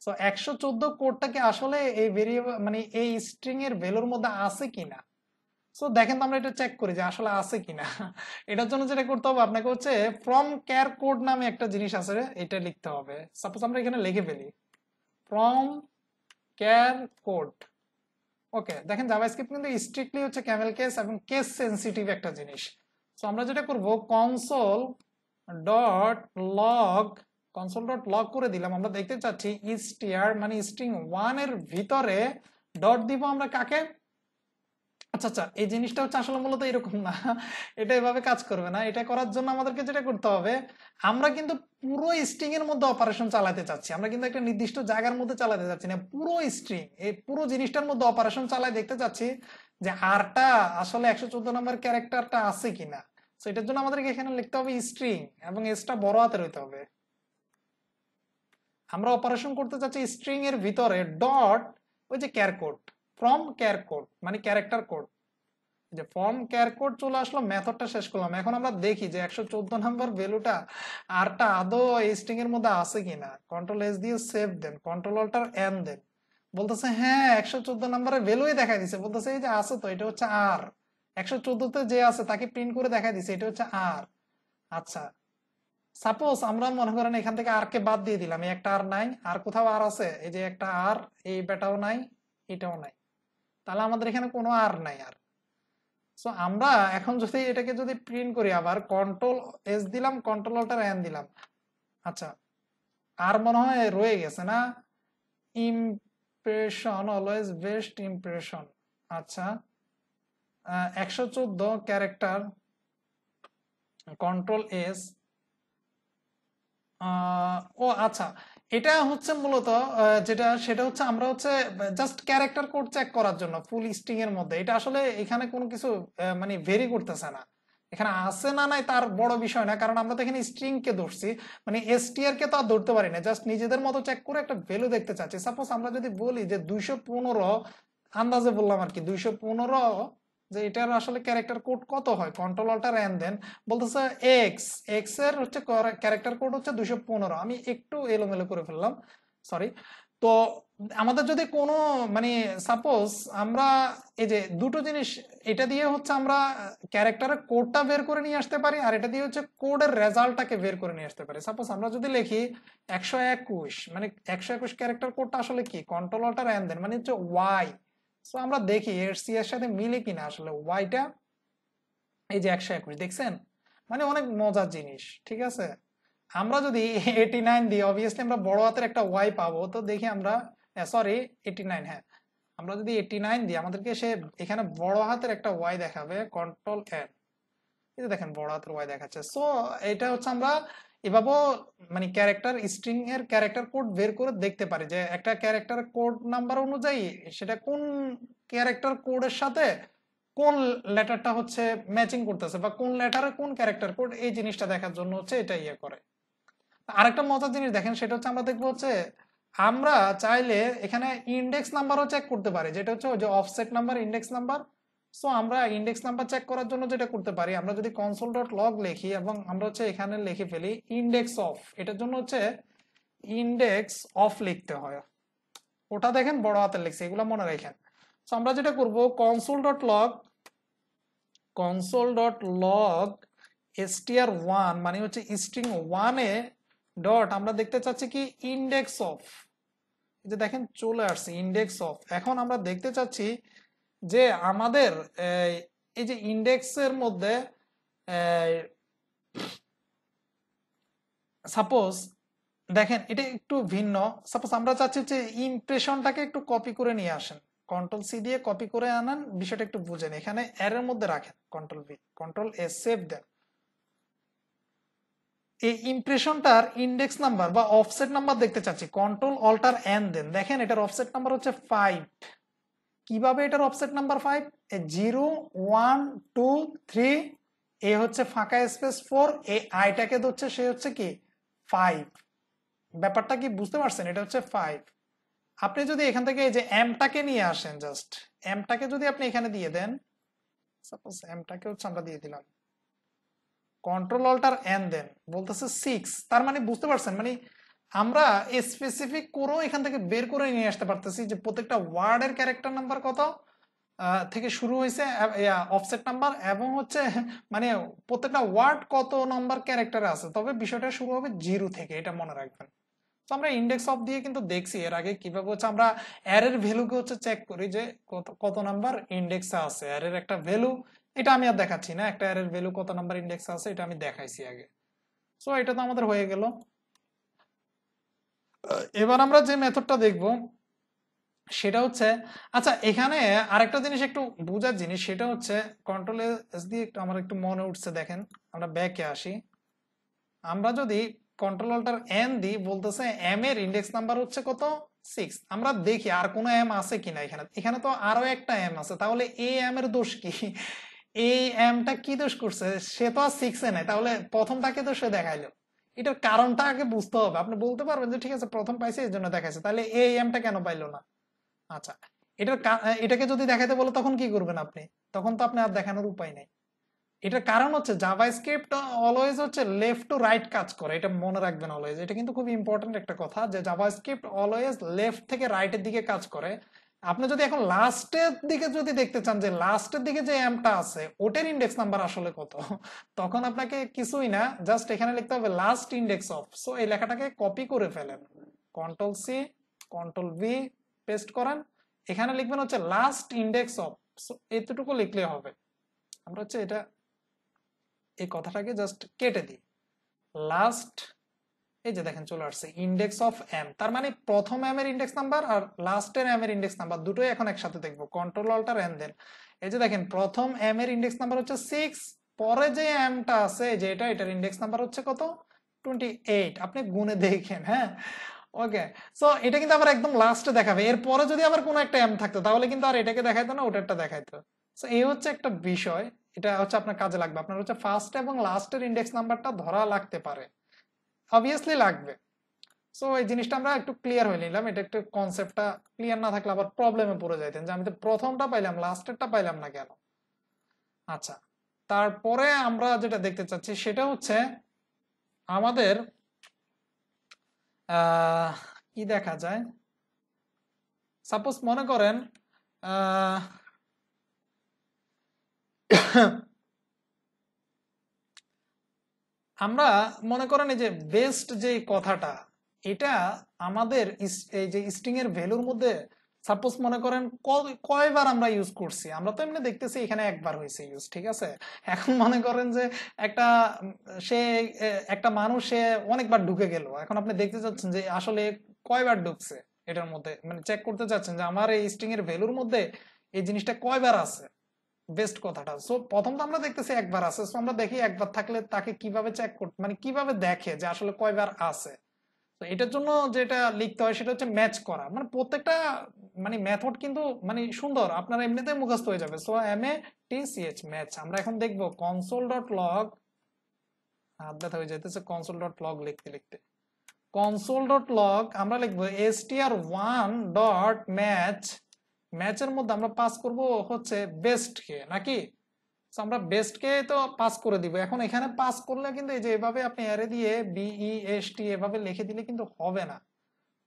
তো একশো চোদ্দ কোডটা কি আসলে এই ভেরিয়েবল মানে এই স্ট্রিং এর ভ্যালুর মধ্যে আছে কিনা সো দেখেন তো আমরা এটা চেক করি যে আসলে আছে কিনা এটার জন্য যেটা করতে হবে আপনাকে হচ্ছে ফ্রম কেয়ার কোড নামে একটা জিনিস আছে এটা লিখতে হবে সাপোজ আমরা এখানে লিখে ফেলি ফ্রম কেয়ার কোড ওকে দেখেন জাভাস্ক্রিপ্ট কিন্তু স্ট্রিক্টলি হচ্ছে ক্যামেল কেস এবং কেস সেন্সিটিভ একটা জিনিস সো আমরা যেটা করব console dot log console dot log করে দিলাম আমরা দেখতে চাচ্ছি ইস্টিয়ার মানে স্ট্রিং ওয়ান এর ভিতরে ডট দিব আমরা কাকে আচ্ছা আচ্ছা এই জিনিসটা হচ্ছে আসলে মূলত এরকম না এটা এভাবে কাজ করবে না এটা করার জন্য আমাদেরকে যেটা করতে হবে আমরা কিন্তু পুরো স্ট্রিং এর মধ্যে অপারেশন চালাতে চাচ্ছি আমরা কিন্তু একটা নির্দিষ্ট জায়গার মধ্যে চালাতে চাচ্ছি না পুরো স্ট্রিং এই পুরো জিনিসটার মধ্যে অপারেশন চালায় দেখতে চাচ্ছি যে আরটা আসলে একশো চোদ্দ নম্বর ক্যারেক্টারটা আছে কিনা তো এটার জন্য আমাদেরকে এখানে লিখতে হবে স্ট্রিং এবং এসটা বড় হাতে রইতে হবে আমরা অপারেশন করতে চাচ্ছি স্ট্রিং এর ভিতরে ডট ওই যে ক্যারকোড ফর্ম ক্যার কোড মানে ক্যারেক্টার কোড যে ফর্ম ক্যার কোড চলে আসলো মেথডটা শেষ করলাম এখন আমরা দেখি যে একশো চোদ্দ নাম্বার ভ্যালুটা আরটা আদৌ এই স্ট্রিং এর মধ্যে আছে কিনা কন্ট্রোল এস দিয়ে সেভ দেন কন্ট্রোল অল্টার এন দেন বলতেছে হ্যাঁ একশো চোদ্দ নাম্বারের ভ্যালুই দেখা দিছে বলতেছে এই যে আছে তো এটা হচ্ছে আর একশো চোদ্দতে যে আছে তাকে প্রিন্ট করে দেখা দিছে এটা হচ্ছে আর আচ্ছা সাপোজ আমরা মনে করেন এখান থেকে আর কে বাদ দিয়ে দিলাম এই একটা আর নাই আর কোথাও আর আছে এই যে একটা আর এই বেটাও নাই এটাও নাই তাহলে আমাদের এখানে কোনো আর নাই আর সো আমরা এখন যদি এটাকে যদি প্রিন্ট করি আবার কন্ট্রোল এস দিলাম কন্ট্রোল অল্টার এন দিলাম আচ্ছা আর মনে হয় রয়ে গেছে না ইমপ্রেশন অলওয়েজ বেস্ট ইমপ্রেশন আচ্ছা একশো চোদ্দ ক্যারেক্টার কন্ট্রোল এস ও আচ্ছা এটা হচ্ছে মূলত যেটা সেটা হচ্ছে আমরা হচ্ছে জাস্ট ক্যারেক্টার কোড চেক করার জন্য ফুল স্ট্রিং এর মধ্যে এটা আসলে এখানে কোনো কিছু মানে ভেরি করতেছে না এখানে আছে না নাই তার বড় বিষয় না কারণ আমরা তো এখানে স্ট্রিং কে ধরছি মানে আর কে তো আর ধরতে পারি না জাস্ট নিজেদের মতো চেক করে একটা ভ্যালু দেখতে চাচ্ছি সাপোজ আমরা যদি বলি যে দুইশো আন্দাজে বললাম আর কি দুইশো যে এটার আসলে ক্যারেক্টার কোড কত হয় কন্ট্রোল অল্টার এন দেন বলতেছে এক্স এক্স এর হচ্ছে ক্যারেক্টার কোড হচ্ছে দুশো পনেরো আমি একটু এলোমেলো করে ফেললাম সরি তো আমাদের যদি কোনো মানে সাপোজ আমরা এই যে দুটো জিনিস এটা দিয়ে হচ্ছে আমরা ক্যারেক্টারের কোডটা বের করে নিয়ে আসতে পারি আর এটা দিয়ে হচ্ছে কোডের রেজাল্টটাকে বের করে নিয়ে আসতে পারি সাপোজ আমরা যদি লিখি একশো একুশ মানে একশো একুশ ক্যারেক্টার কোডটা আসলে কি কন্ট্রোল অল্টার এন দেন মানে হচ্ছে ওয়াই সো আমরা দেখি এর সি এর সাথে মিলে কিনা আসলে ওয়াইটা এই যে একশো একুশ দেখছেন মানে অনেক মজার জিনিস ঠিক আছে আমরা যদি এইটি নাইন দিই অবভিয়াসলি আমরা বড় হাতের একটা ওয়াই পাবো তো দেখি আমরা সরি এইটি নাইন হ্যাঁ আমরা যদি এইটি নাইন দিই আমাদেরকে সে এখানে বড় হাতের একটা ওয়াই দেখাবে কন্ট্রোল এন এই দেখেন বড় হাতের ওয়াই দেখাচ্ছে সো এটা হচ্ছে আমরা এভাবেও মানে ক্যারেক্টার স্ট্রিং এর ক্যারেক্টার কোড বের করে দেখতে পারি যে একটা ক্যারেক্টার কোড নাম্বার অনুযায়ী সেটা কোন ক্যারেক্টার কোডের সাথে কোন লেটারটা হচ্ছে ম্যাচিং করতেছে বা কোন লেটারে কোন ক্যারেক্টার কোড এই জিনিসটা দেখার জন্য হচ্ছে এটা ইয়ে করে আরেকটা মজার জিনিস দেখেন সেটা হচ্ছে আমরা দেখবো হচ্ছে আমরা চাইলে এখানে ইন্ডেক্স নাম্বারও চেক করতে পারি যেটা হচ্ছে ওই যে offset number index number so আমরা ইন্ডেক্স নাম্বার চেক করার জন্য যেটা করতে পারি আমরা যদি কনসোল ডট লগ লিখি এবং আমরা হচ্ছে এখানে লিখে ফেলি ইন্ডেক্স অফ এটার জন্য হচ্ছে ইন্ডেক্স অফ লিখতে হয় ওটা দেখেন বড় হাতের লিখছে এগুলো মনে রাখেন সো আমরা যেটা করব console dot log console dot log STR one মানে হচ্ছে স্ট্রিং ওয়ানে ডট আমরা দেখতে চাচ্ছি কি ইন্ডেক্স অফ যে দেখেন চলে আসছে ইন্ডেক্স অফ এখন আমরা দেখতে চাচ্ছি যে আমাদের এই যে ইন্ডেক্সের মধ্যে সাপোজ দেখেন এটা একটু ভিন্ন সাপোজ আমরা চাচ্ছি যে ইমপ্রেশনটাকে একটু কপি করে নিয়ে আসেন কন্ট্রোল সি দিয়ে কপি করে আনান বিষয়টা একটু বুঝেন এখানে এর এর মধ্যে রাখেন control V control A save দেন এই ইমপ্রেশনটার ইন্ডেক্স নাম্বার বা অফসেট নাম্বার দেখতে চাচ্ছি কন্ট্রোল অল্টার এন দেন দেখেন এটার অফসেট নাম্বার হচ্ছে ফাইভ কিভাবে এটার offset number five zero one two three এ হচ্ছে ফাঁকা স্পেস ফোর এ আইটাকে ধরছে সে হচ্ছে কি ফাইভ ব্যাপারটা কি বুঝতে পারছেন এটা হচ্ছে ফাইভ আপনি যদি এখান থেকে এই যে এমটাকে নিয়ে আসেন জাস্ট এমটাকে যদি আপনি এখানে দিয়ে দেন সাপোজ এমটাকে হচ্ছে আমরা দিয়ে দিলাম কন্ট্রোল অল্টার এন দেন বলতেছে সিক্স তার মানে বুঝতে পারছেন মানে আমরা স্পেসিফিক কোনো এখান থেকে বের করে নিয়ে আসতে পারতেছি যে প্রত্যেকটা ওয়ার্ডের ক্যারেক্টার নাম্বার কত থেকে শুরু হয়েছে অফসেট নাম্বার এবং হচ্ছে মানে প্রত্যেকটা ওয়ার্ড কত নাম্বার ক্যারেক্টার আছে তবে বিষয়টা শুরু হবে জিরো থেকে এটা মনে রাখবেন তো আমরা ইন্ডেক্স অফ দিয়ে কিন্তু দেখছি এর আগে কিভাবে হচ্ছে আমরা অ্যারের ভ্যালুকে হচ্ছে চেক করি যে কত কত নাম্বার ইন্ডেক্সে আছে অ্যারের একটা ভ্যালু এটা আমি আর দেখাচ্ছি না একটা অ্যারের ভ্যালু কত নাম্বার ইন্ডেক্সে আছে এটা আমি দেখাইছি আগে সো এটা তো আমাদের হয়ে গেল এবার আমরা যে মেথডটা দেখব সেটা হচ্ছে আচ্ছা এখানে আরেকটা জিনিস একটু বোঝার জিনিস সেটা হচ্ছে কন্ট্রোল এস দিয়ে একটু আমার একটু মনে উঠছে দেখেন আমরা ব্যাকে আসি আমরা যদি কন্ট্রোল অল্টার এন দিই বলতেছে এম এর ইন্ডেক্স নাম্বার হচ্ছে কত সিক্স আমরা দেখি আর কোনো এম আছে কিনা এখানে এখানে তো আরও একটা এম আছে তাহলে এ এম এর দোষ কি এই এমটা কি দোষ করছে সে তো আর সিক্সে নাই তাহলে প্রথমটাকে তো সে দেখাইলো এটার কারণটা আগে বুঝতে হবে আপনি বলতে পারবেন যে ঠিক আছে প্রথম পাইছে এর জন্য দেখাইছে তাহলে এ এমটা কেন পাইলো না আচ্ছা এটার এটাকে যদি দেখাতে বলে তখন কি করবেন আপনি তখন তো আপনি আর দেখানোর উপায় নেই এটার কারণ হচ্ছে জাভাস্ক্রিপ্ট অলওয়েজ হচ্ছে লেফট টু রাইট কাজ করে এটা মনে রাখবেন অলওয়েজ এটা কিন্তু খুব ইম্পর্টেন্ট একটা কথা যে জাভাস্ক্রিপ্ট অলওয়েজ লেফট থেকে রাইটের দিকে কাজ করে আপনি যদি এখন লাস্টের দিকে যদি দেখতে চান যে লাস্টের দিকে যে অ্যামটা আছে ওটার ইন্ডেক্স নাম্বার আসলে কত তখন আপনাকে কিছুই না জাস্ট এখানে লিখতে হবে লাস্ট ইন্ডেক্স অফ সো এই লেখাটাকে কপি করে ফেলেন control C control V paste করেন এখানে লিখবেন হচ্ছে লাস্ট ইন্ডেক্স অফ সো এতটুকু লিখলে হবে আমরা হচ্ছে এটা এই কথাটাকে জাস্ট কেটে দিই লাস্ট এই যে দেখেন চলে আসছে ইন্ডেক্স অফ এম তার মানে প্রথম এম এর ইন্ডেক্স নাম্বার আর লাস্টের এম এর ইন্ডেক্স নাম্বার দুটোই এখন একসাথে দেখবো কন্ট্রোল অল্টার এম দেন এই যে দেখেন প্রথম এম এর ইন্ডেক্স নাম্বার হচ্ছে সিক্স পরে যে টা আছে যে এটা এটার ইন্ডেক্স নাম্বার হচ্ছে কত টোয়েন্টি এইট আপনি গুনে দেখেন হ্যাঁ ওকে সো এটা কিন্তু আবার একদম লাস্টে দেখাবে এরপরে যদি আবার কোনো একটা এম থাকতো তাহলে কিন্তু আর এটাকে দেখাইতো না ওটারটা দেখাইতো সো এই হচ্ছে একটা বিষয় এটা হচ্ছে আপনার কাজে লাগবে আপনার হচ্ছে ফার্স্ট এবং লাস্টের ইন্ডেক্স নাম্বারটা ধরা লাগতে পারে অবভিয়াসলি লাগবে সো এই জিনিসটা আমরা একটু ক্লিয়ার হয়ে নিলাম এটা একটু কনসেপ্টটা ক্লিয়ার না থাকলে আবার প্রবলেমে পড়ে যাইতেন যে আমি তো প্রথমটা পাইলাম লাস্টেরটা পাইলাম না কেন আচ্ছা তারপরে আমরা যেটা দেখতে চাচ্ছি সেটা হচ্ছে আমাদের কি দেখা যায় সাপোজ মনে করেন আমরা মনে করেন এই যে বেস্ট যে কথাটা এটা আমাদের এই যে স্ট্রিং এর ভ্যালুর মধ্যে সাপোজ মনে করেন কয়বার আমরা ইউজ করছি আমরা তো এমনি দেখতেছি এখানে একবার হয়েছে ইউজ ঠিক আছে এখন মনে করেন যে একটা সে একটা মানুষ সে অনেকবার ঢুকে গেল এখন আপনি দেখতে চাচ্ছেন যে আসলে কয়বার ঢুকছে এটার মধ্যে মানে চেক করতে চাচ্ছেন যে আমার এই স্ট্রিং এর ভ্যালুর মধ্যে এই জিনিসটা কয়বার আছে বেস্ট কথাটা সো প্রথম তো আমরা দেখতেছি একবার আছে সো আমরা দেখি একবার থাকলে তাকে কিভাবে চেক করতে মানে কিভাবে দেখে যে আসলে কয়বার আছে তো এটার জন্য যেটা লিখতে হয় সেটা হচ্ছে ম্যাচ করা মানে প্রত্যেকটা মানে মেথড কিন্তু মানে সুন্দর আপনারা এমনিতেই মুখস্থ হয়ে যাবে so M A T C H match আমরা এখন দেখব কনসোল ডট লগ হাত হয়ে যাইতেছে কনসোল ডট লগ লিখতে লিখতে কনসোল ডট লগ আমরা লিখব S T R one dot match ম্যাচের মধ্যে আমরা পাস করব হচ্ছে বেস্ট কে নাকি আমরা বেস্ট কে তো পাস করে দিব এখন এখানে পাস করলে কিন্তু এই যে এভাবে আপনি অ্যারে দিয়ে বিই এস টি এভাবে লিখে দিলে কিন্তু হবে না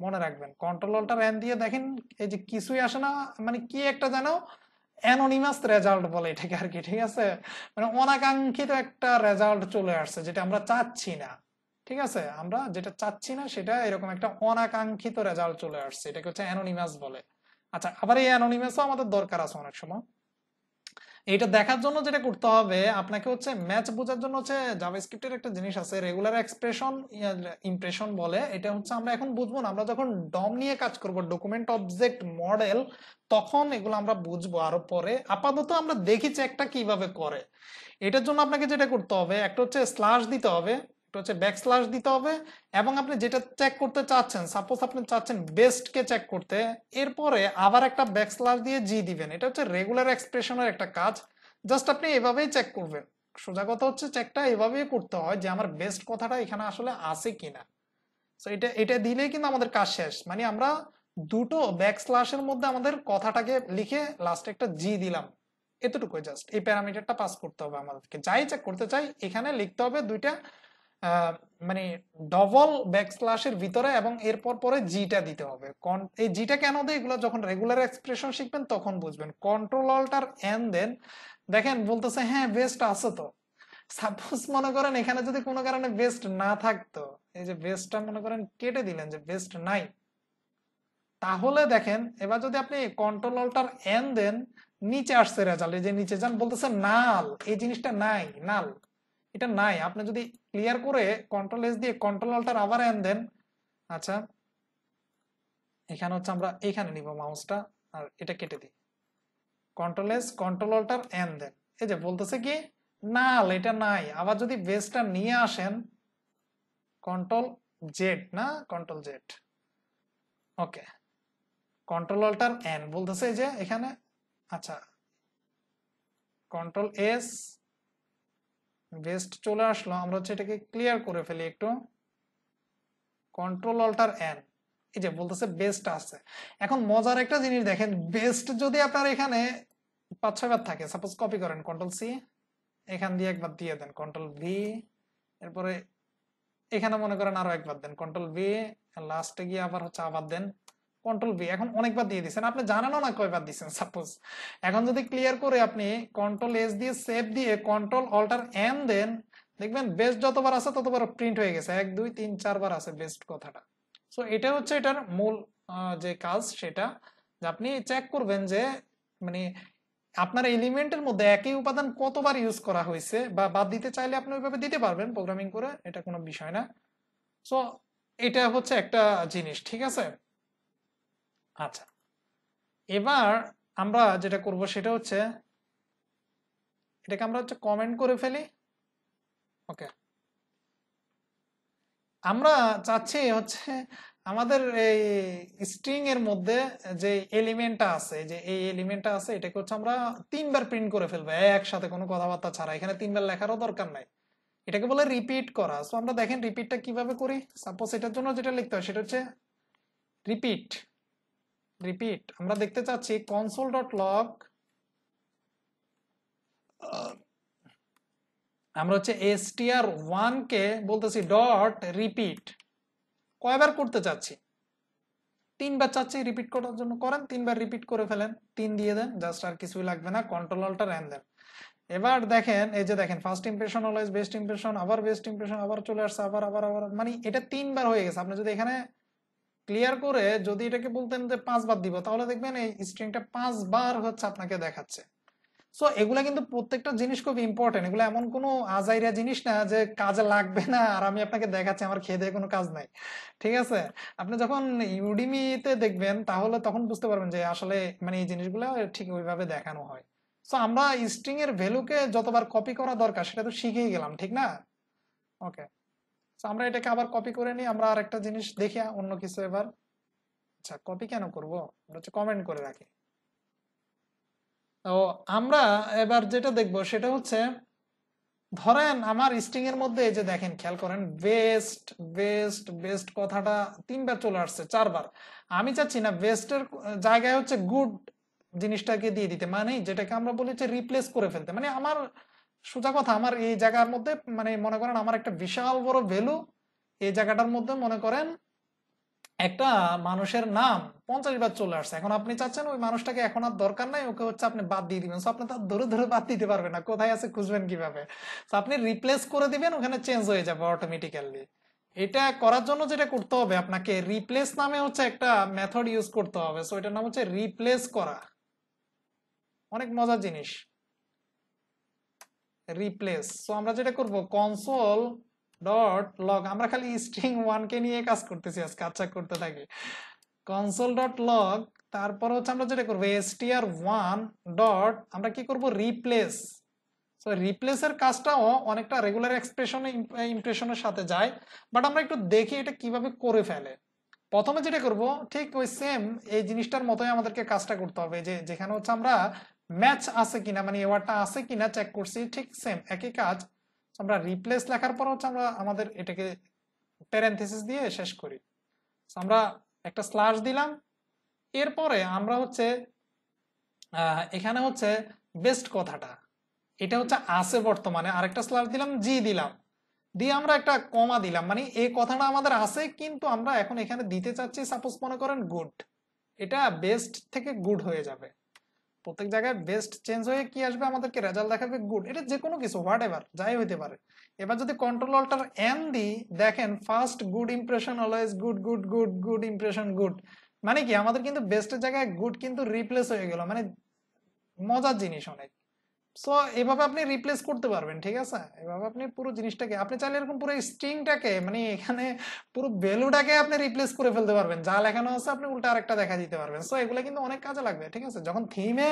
মনে রাখবেন কন্ট্রোলটা র্যান দিয়ে দেখেন এই যে কিছুই আসে না মানে কি একটা জানো অ্যানোনিমাস রেজাল্ট বলে এটাকে আর কি ঠিক আছে মানে অনাকাঙ্ক্ষিত একটা রেজাল্ট চলে আসছে যেটা আমরা চাচ্ছি না ঠিক আছে আমরা যেটা চাচ্ছি না সেটা এরকম একটা অনাকাঙ্ক্ষিত রেজাল্ট চলে আসছে এটাকে হচ্ছে অ্যানোনিমাস বলে আচ্ছা আবার এই অ্যানোনিমাসও আমাদের দরকার আছে অনেক সময় এটা দেখার জন্য যেটা করতে হবে আপনাকে হচ্ছে ম্যাচ বোঝার জন্য হচ্ছে জাভাস্ক্রিপ্টের একটা জিনিস আছে রেগুলার এক্সপ্রেশন ইমপ্রেশন বলে এটা হচ্ছে আমরা এখন বুঝবো না আমরা যখন ডম নিয়ে কাজ করব ডকুমেন্ট অবজেক্ট মডেল তখন এগুলো আমরা বুঝবো আরো পরে আপাতত আমরা দেখি চেকটা কিভাবে করে এটার জন্য আপনাকে যেটা করতে হবে একটা হচ্ছে স্ল্যাশ দিতে হবে এটা হচ্ছে ব্যাকস্ল্যাশ দিতে হবে এবং আপনি যেটা চেক করতে চাচ্ছেন সাপোজ আপনি চাচ্ছেন বেস্টকে চেক করতে এরপরে আবার একটা ব্যাকস্ল্যাশ দিয়ে জি দিবেন এটা হচ্ছে রেগুলার এক্সপ্রেশনের একটা কাজ জাস্ট আপনি এভাবেই চেক করবেন সোজা কথা হচ্ছে চেকটা এভাবেই করতে হয় যে আমার বেস্ট কথাটা এখানে আসলে আছে কিনা সো এটা এটা দিলেই কিন্তু আমাদের কাজ শেষ মানে আমরা দুটো ব্যাকস্ল্যাশের মধ্যে আমাদের কথাটাকে লিখে লাস্টে একটা জি দিলাম এতটুকুই জাস্ট এই প্যারামিটারটা পাস করতে হবে আমাদেরকে যাই চেক করতে চাই এখানে লিখতে হবে দুইটা মানে ডবল ব্যাকস্ল্যাশের ভিতরে এবং এরপর পরে জিটা দিতে হবে এই জিটা কেন দেয় এগুলো যখন রেগুলার এক্সপ্রেশন শিখবেন তখন বুঝবেন কন্ট্রোল অল্টার এন দেন দেখেন বলতেছে হ্যাঁ বেস্ট আছে তো সাপোজ মনে করেন এখানে যদি কোনো কারণে বেস্ট না থাকতো এই যে বেস্টটা মনে করেন কেটে দিলেন যে বেস্ট নাই তাহলে দেখেন এবার যদি আপনি কন্ট্রোল অল্টার এন দেন নিচে আসছে রেজাল্ট এই যে নিচে যান বলতেছে নাল এই জিনিসটা নাই নাল এটা নাই আপনি যদি ক্লিয়ার করে কন্ট্রোল এস দিয়ে কন্ট্রোল অল্টার আবার এন দেন আচ্ছা এখানে হচ্ছে আমরা এখানে নিব মাউসটা আর এটা কেটে দিই control S control alt N দেন এই যে বলতেছে কি নাল এটা নাই আবার যদি বেসটা নিয়ে আসেন কন্ট্রোল জেড না control Z okay control alt N বলতেছে যে এখানে আচ্ছা কন্ট্রোল এস বেস্ট চলে আসলো আমরা হচ্ছে এটাকে ক্লিয়ার করে ফেলি একটু কন্ট্রোল অল্টার এন এই যে বলতেছে বেস্ট আছে এখন মজার একটা জিনিস দেখেন বেস্ট যদি আপনার এখানে পাঁচ ছয় বার থাকে সাপোজ কপি করেন কন্ট্রোল সি এখান দিয়ে একবার দিয়ে দেন কন্ট্রোল ভি এরপরে এখানে মনে করেন আরো একবার দেন কন্ট্রোল ভি লাস্টে গিয়ে আবার হচ্ছে আবার দেন কন্ট্রোল বি এখন অনেকবার দিয়ে দিচ্ছেন আপনি জানানো না কয়বার দিচ্ছেন সাপোজ এখন যদি ক্লিয়ার করে আপনি কন্ট্রোল এস দিয়ে সেভ দিয়ে কন্ট্রোল অল্টার এন দেন দেখবেন বেস্ট যতবার আছে ততবার প্রিন্ট হয়ে গেছে এক দুই তিন চারবার আছে বেস্ট কথাটা সো এটা হচ্ছে এটার মূল যে কাজ সেটা যে আপনি চেক করবেন যে মানে আপনার এলিমেন্টের মধ্যে একই উপাদান কতবার ইউজ করা হয়েছে বা বাদ দিতে চাইলে আপনি ওইভাবে দিতে পারবেন প্রোগ্রামিং করে এটা কোনো বিষয় না সো এটা হচ্ছে একটা জিনিস ঠিক আছে আচ্ছা এবার আমরা যেটা করব সেটা হচ্ছে এটাকে আমরা হচ্ছে কমেন্ট করে ফেলি ওকে আমরা চাচ্ছি হচ্ছে আমাদের এই স্ট্রিং এর মধ্যে যে এলিমেন্টটা আছে যে এই এলিমেন্টটা আছে এটাকে হচ্ছে আমরা তিনবার প্রিন্ট করে ফেলবো একসাথে কোনো কথাবার্তা ছাড়া এখানে তিনবার লেখারও দরকার নাই এটাকে বলে রিপিট করা সো আমরা দেখেন রিপিটটা কিভাবে করি সাপোজ এটার জন্য যেটা লিখতে হয় সেটা হচ্ছে রিপিট রিপিট আমরা দেখতে চাচ্ছি কনসোল ডট লগ আমরা হচ্ছে এসটিআর ওয়ানকে বলতেছি ডট রিপিট কয়বার করতে চাচ্ছি তিনবার চাচ্ছি রিপিট করার জন্য করেন তিনবার রিপিট করে ফেলেন তিন দিয়ে দেন জাস্ট আর কিছুই লাগবে না কন্ট্রোল অল্টার অ্যান্ড দেন এবার দেখেন এই যে দেখেন first impression always best impression আবার বেস্ট ইম্প্রেশন আবার চলে আসছে আবার আবার আবার মানে এটা তিনবার হয়ে গেছে আপনি যদি এখানে ক্লিয়ার করে যদি এটাকে বলতেন যে পাঁচবার দিব তাহলে দেখবেন এই স্ট্রিংটা পাঁচবার হচ্ছে আপনাকে দেখাচ্ছে সো এগুলা কিন্তু প্রত্যেকটা জিনিস খুব ইম্পর্টেন্ট এগুলো এমন কোনো আজাইরা জিনিস না যে কাজে লাগবে না আর আমি আপনাকে দেখাচ্ছি আমার খেয়ে দিয়ে কোনো কাজ নাই ঠিক আছে আপনি যখন ইউডিমিতে দেখবেন তাহলে তখন বুঝতে পারবেন যে আসলে মানে এই জিনিসগুলো ঠিক ওইভাবে দেখানো হয় সো আমরা স্ট্রিং এর ভ্যালুকে যতবার কপি করা দরকার সেটা তো শিখেই গেলাম ঠিক না ওকে আমরা এটাকে আবার কপি করে নিই আমরা আরেকটা জিনিস দেখি অন্য কিছু এবার আচ্ছা কপি কেন করবো আমরা হচ্ছে কমেন্ট করে রাখি তো আমরা এবার যেটা দেখব সেটা হচ্ছে ধরেন আমার স্ট্রিং এর মধ্যে এই যে দেখেন খেয়াল করেন বেস্ট বেস্ট বেস্ট কথাটা তিনবার চলে আসছে চারবার আমি চাচ্ছি না বেস্টের জায়গায় হচ্ছে গুড জিনিসটাকে দিয়ে দিতে মানে যেটাকে আমরা বলি যে রিপ্লেস করে ফেলতে মানে আমার সোজা কথা আমার এই জায়গার মধ্যে মানে মনে করেন আমার একটা বিশাল বড় ভ্যালু এই জায়গাটার মধ্যে মনে করেন একটা মানুষের নাম পঞ্চাশ বার চলে আসছে এখন আপনি চাচ্ছেন ওই মানুষটাকে এখন আর দরকার নাই ওকে হচ্ছে আপনি বাদ দিয়ে দিবেন আপনি তার ধরে ধরে বাদ দিতে পারবেন না কোথায় আছে খুঁজবেন কিভাবে তো আপনি রিপ্লেস করে দিবেন ওখানে চেঞ্জ হয়ে যাবে অটোমেটিক্যালি এটা করার জন্য যেটা করতে হবে আপনাকে রিপ্লেস নামে হচ্ছে একটা মেথড ইউজ করতে হবে সো এটার নাম হচ্ছে রিপ্লেস করা অনেক মজার জিনিস রিপ্লেস সো আমরা যেটা করব কনসোল ডট লগ আমরা খালি স্ট্রিং ওয়ানকে নিয়ে কাজ করতেছি আজকে আচ্ছা করতে থাকি কনসোল ডট লগ তারপর হচ্ছে আমরা যেটা করবো S T R one dot আমরা কি করব রিপ্লেস সো রিপ্লেসের কাজটাও অনেকটা রেগুলার এক্সপ্রেশনে ইমপ্রেশনের সাথে যায় বাট আমরা একটু দেখি এটা কিভাবে করে ফেলে প্রথমে যেটা করব ঠিক ওই সেম এই জিনিসটার মতোই আমাদেরকে কাজটা করতে হবে যে যেখানে হচ্ছে আমরা ম্যাচ আছে কিনা মানে এওয়ার্ডটা আছে কিনা চেক করছি ঠিক সেম একই কাজ আমরা রিপ্লেস লেখার পর হচ্ছে আমরা আমাদের এটাকে প্যারেন্থেসিস দিয়ে শেষ করি আমরা একটা স্লাশ দিলাম এরপরে আমরা হচ্ছে এখানে হচ্ছে বেস্ট কথাটা এটা হচ্ছে আছে বর্তমানে আরেকটা স্লাশ দিলাম জি দিলাম দিয়ে আমরা একটা কমা দিলাম মানে এই কথাটা আমাদের আছে কিন্তু আমরা এখন এখানে দিতে চাচ্ছি সাপোজ মনে করেন গুড এটা বেস্ট থেকে গুড হয়ে যাবে প্রত্যেক জায়গায় বেস্ট চেঞ্জ হয়ে কি আসবে আমাদেরকে রেজাল্ট দেখাবে গুড এটা যে কোনো কিছু হোয়াট এভার যাই হইতে পারে এবার যদি কন্ট্রোল অল্টার এন দি দেখেন first good impression always good good good good impression good মানে কি আমাদের কিন্তু বেস্টের জায়গায় গুড কিন্তু রিপ্লেস হয়ে গেল মানে মজার জিনিস অনেক সো এভাবে আপনি রিপ্লেস করতে পারবেন ঠিক আছে এভাবে আপনি পুরো জিনিসটাকে আপনি চাইলে এরকম পুরো স্ট্রিংটাকে মানে এখানে পুরো ভ্যালুটাকে আপনি রিপ্লেস করে ফেলতে পারবেন যা লেখানো আছে আপনি উল্টা আরেকটা দেখা দিতে পারবেন সো এগুলো কিন্তু অনেক কাজে লাগবে ঠিক আছে যখন থিমে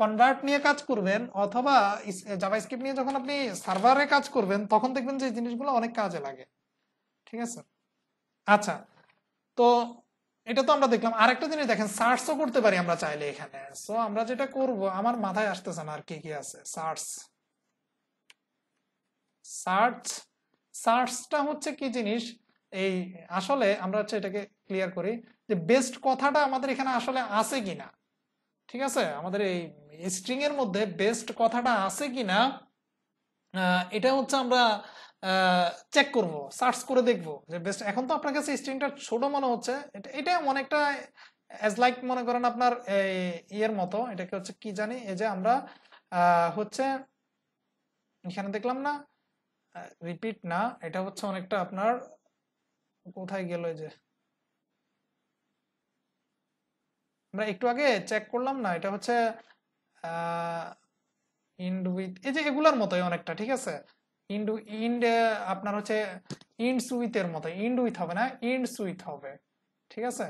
কনভার্ট নিয়ে কাজ করবেন অথবা জাভা স্ক্রিপ্ট নিয়ে যখন আপনি সার্ভারে কাজ করবেন তখন দেখবেন যে জিনিসগুলো অনেক কাজে লাগে ঠিক আছে আচ্ছা তো এটা তো আমরা দেখলাম আরেকটা জিনিস দেখেন সার্চও করতে পারি আমরা চাইলে এখানে সো আমরা যেটা করব আমার মাথায় আসতেছে না আর কি কি আছে সার্চ সার্চ সার্চটা হচ্ছে কি জিনিস এই আসলে আমরা হচ্ছে এটাকে ক্লিয়ার করি যে বেস্ট কথাটা আমাদের এখানে আসলে আছে কিনা ঠিক আছে আমাদের এই স্ট্রিং এর মধ্যে বেস্ট কথাটা আছে কিনা এটা হচ্ছে আমরা আহ চেক করব সার্চ করে দেখব যে বেস্ট এখন তো আপনার কাছে স্ট্রিংটা ছোট মনে হচ্ছে এটা এটা অনেকটা অ্যাজ লাইক মনে করেন আপনার ইয়ের মতো এটাকে হচ্ছে কি জানি এই যে আমরা হচ্ছে এখানে দেখলাম না রিপিট না এটা হচ্ছে অনেকটা আপনার কোথায় গেল যে আমরা একটু আগে চেক করলাম না এটা হচ্ছে ইন্ড উইথ এই যে এগুলার মতোই অনেকটা ঠিক আছে ইন্ড ইন্ড আপনার হচ্ছে ইন্ড উইথ এর মতো ইন্ড উইথ হবে না ইন্ড সুইথ হবে ঠিক আছে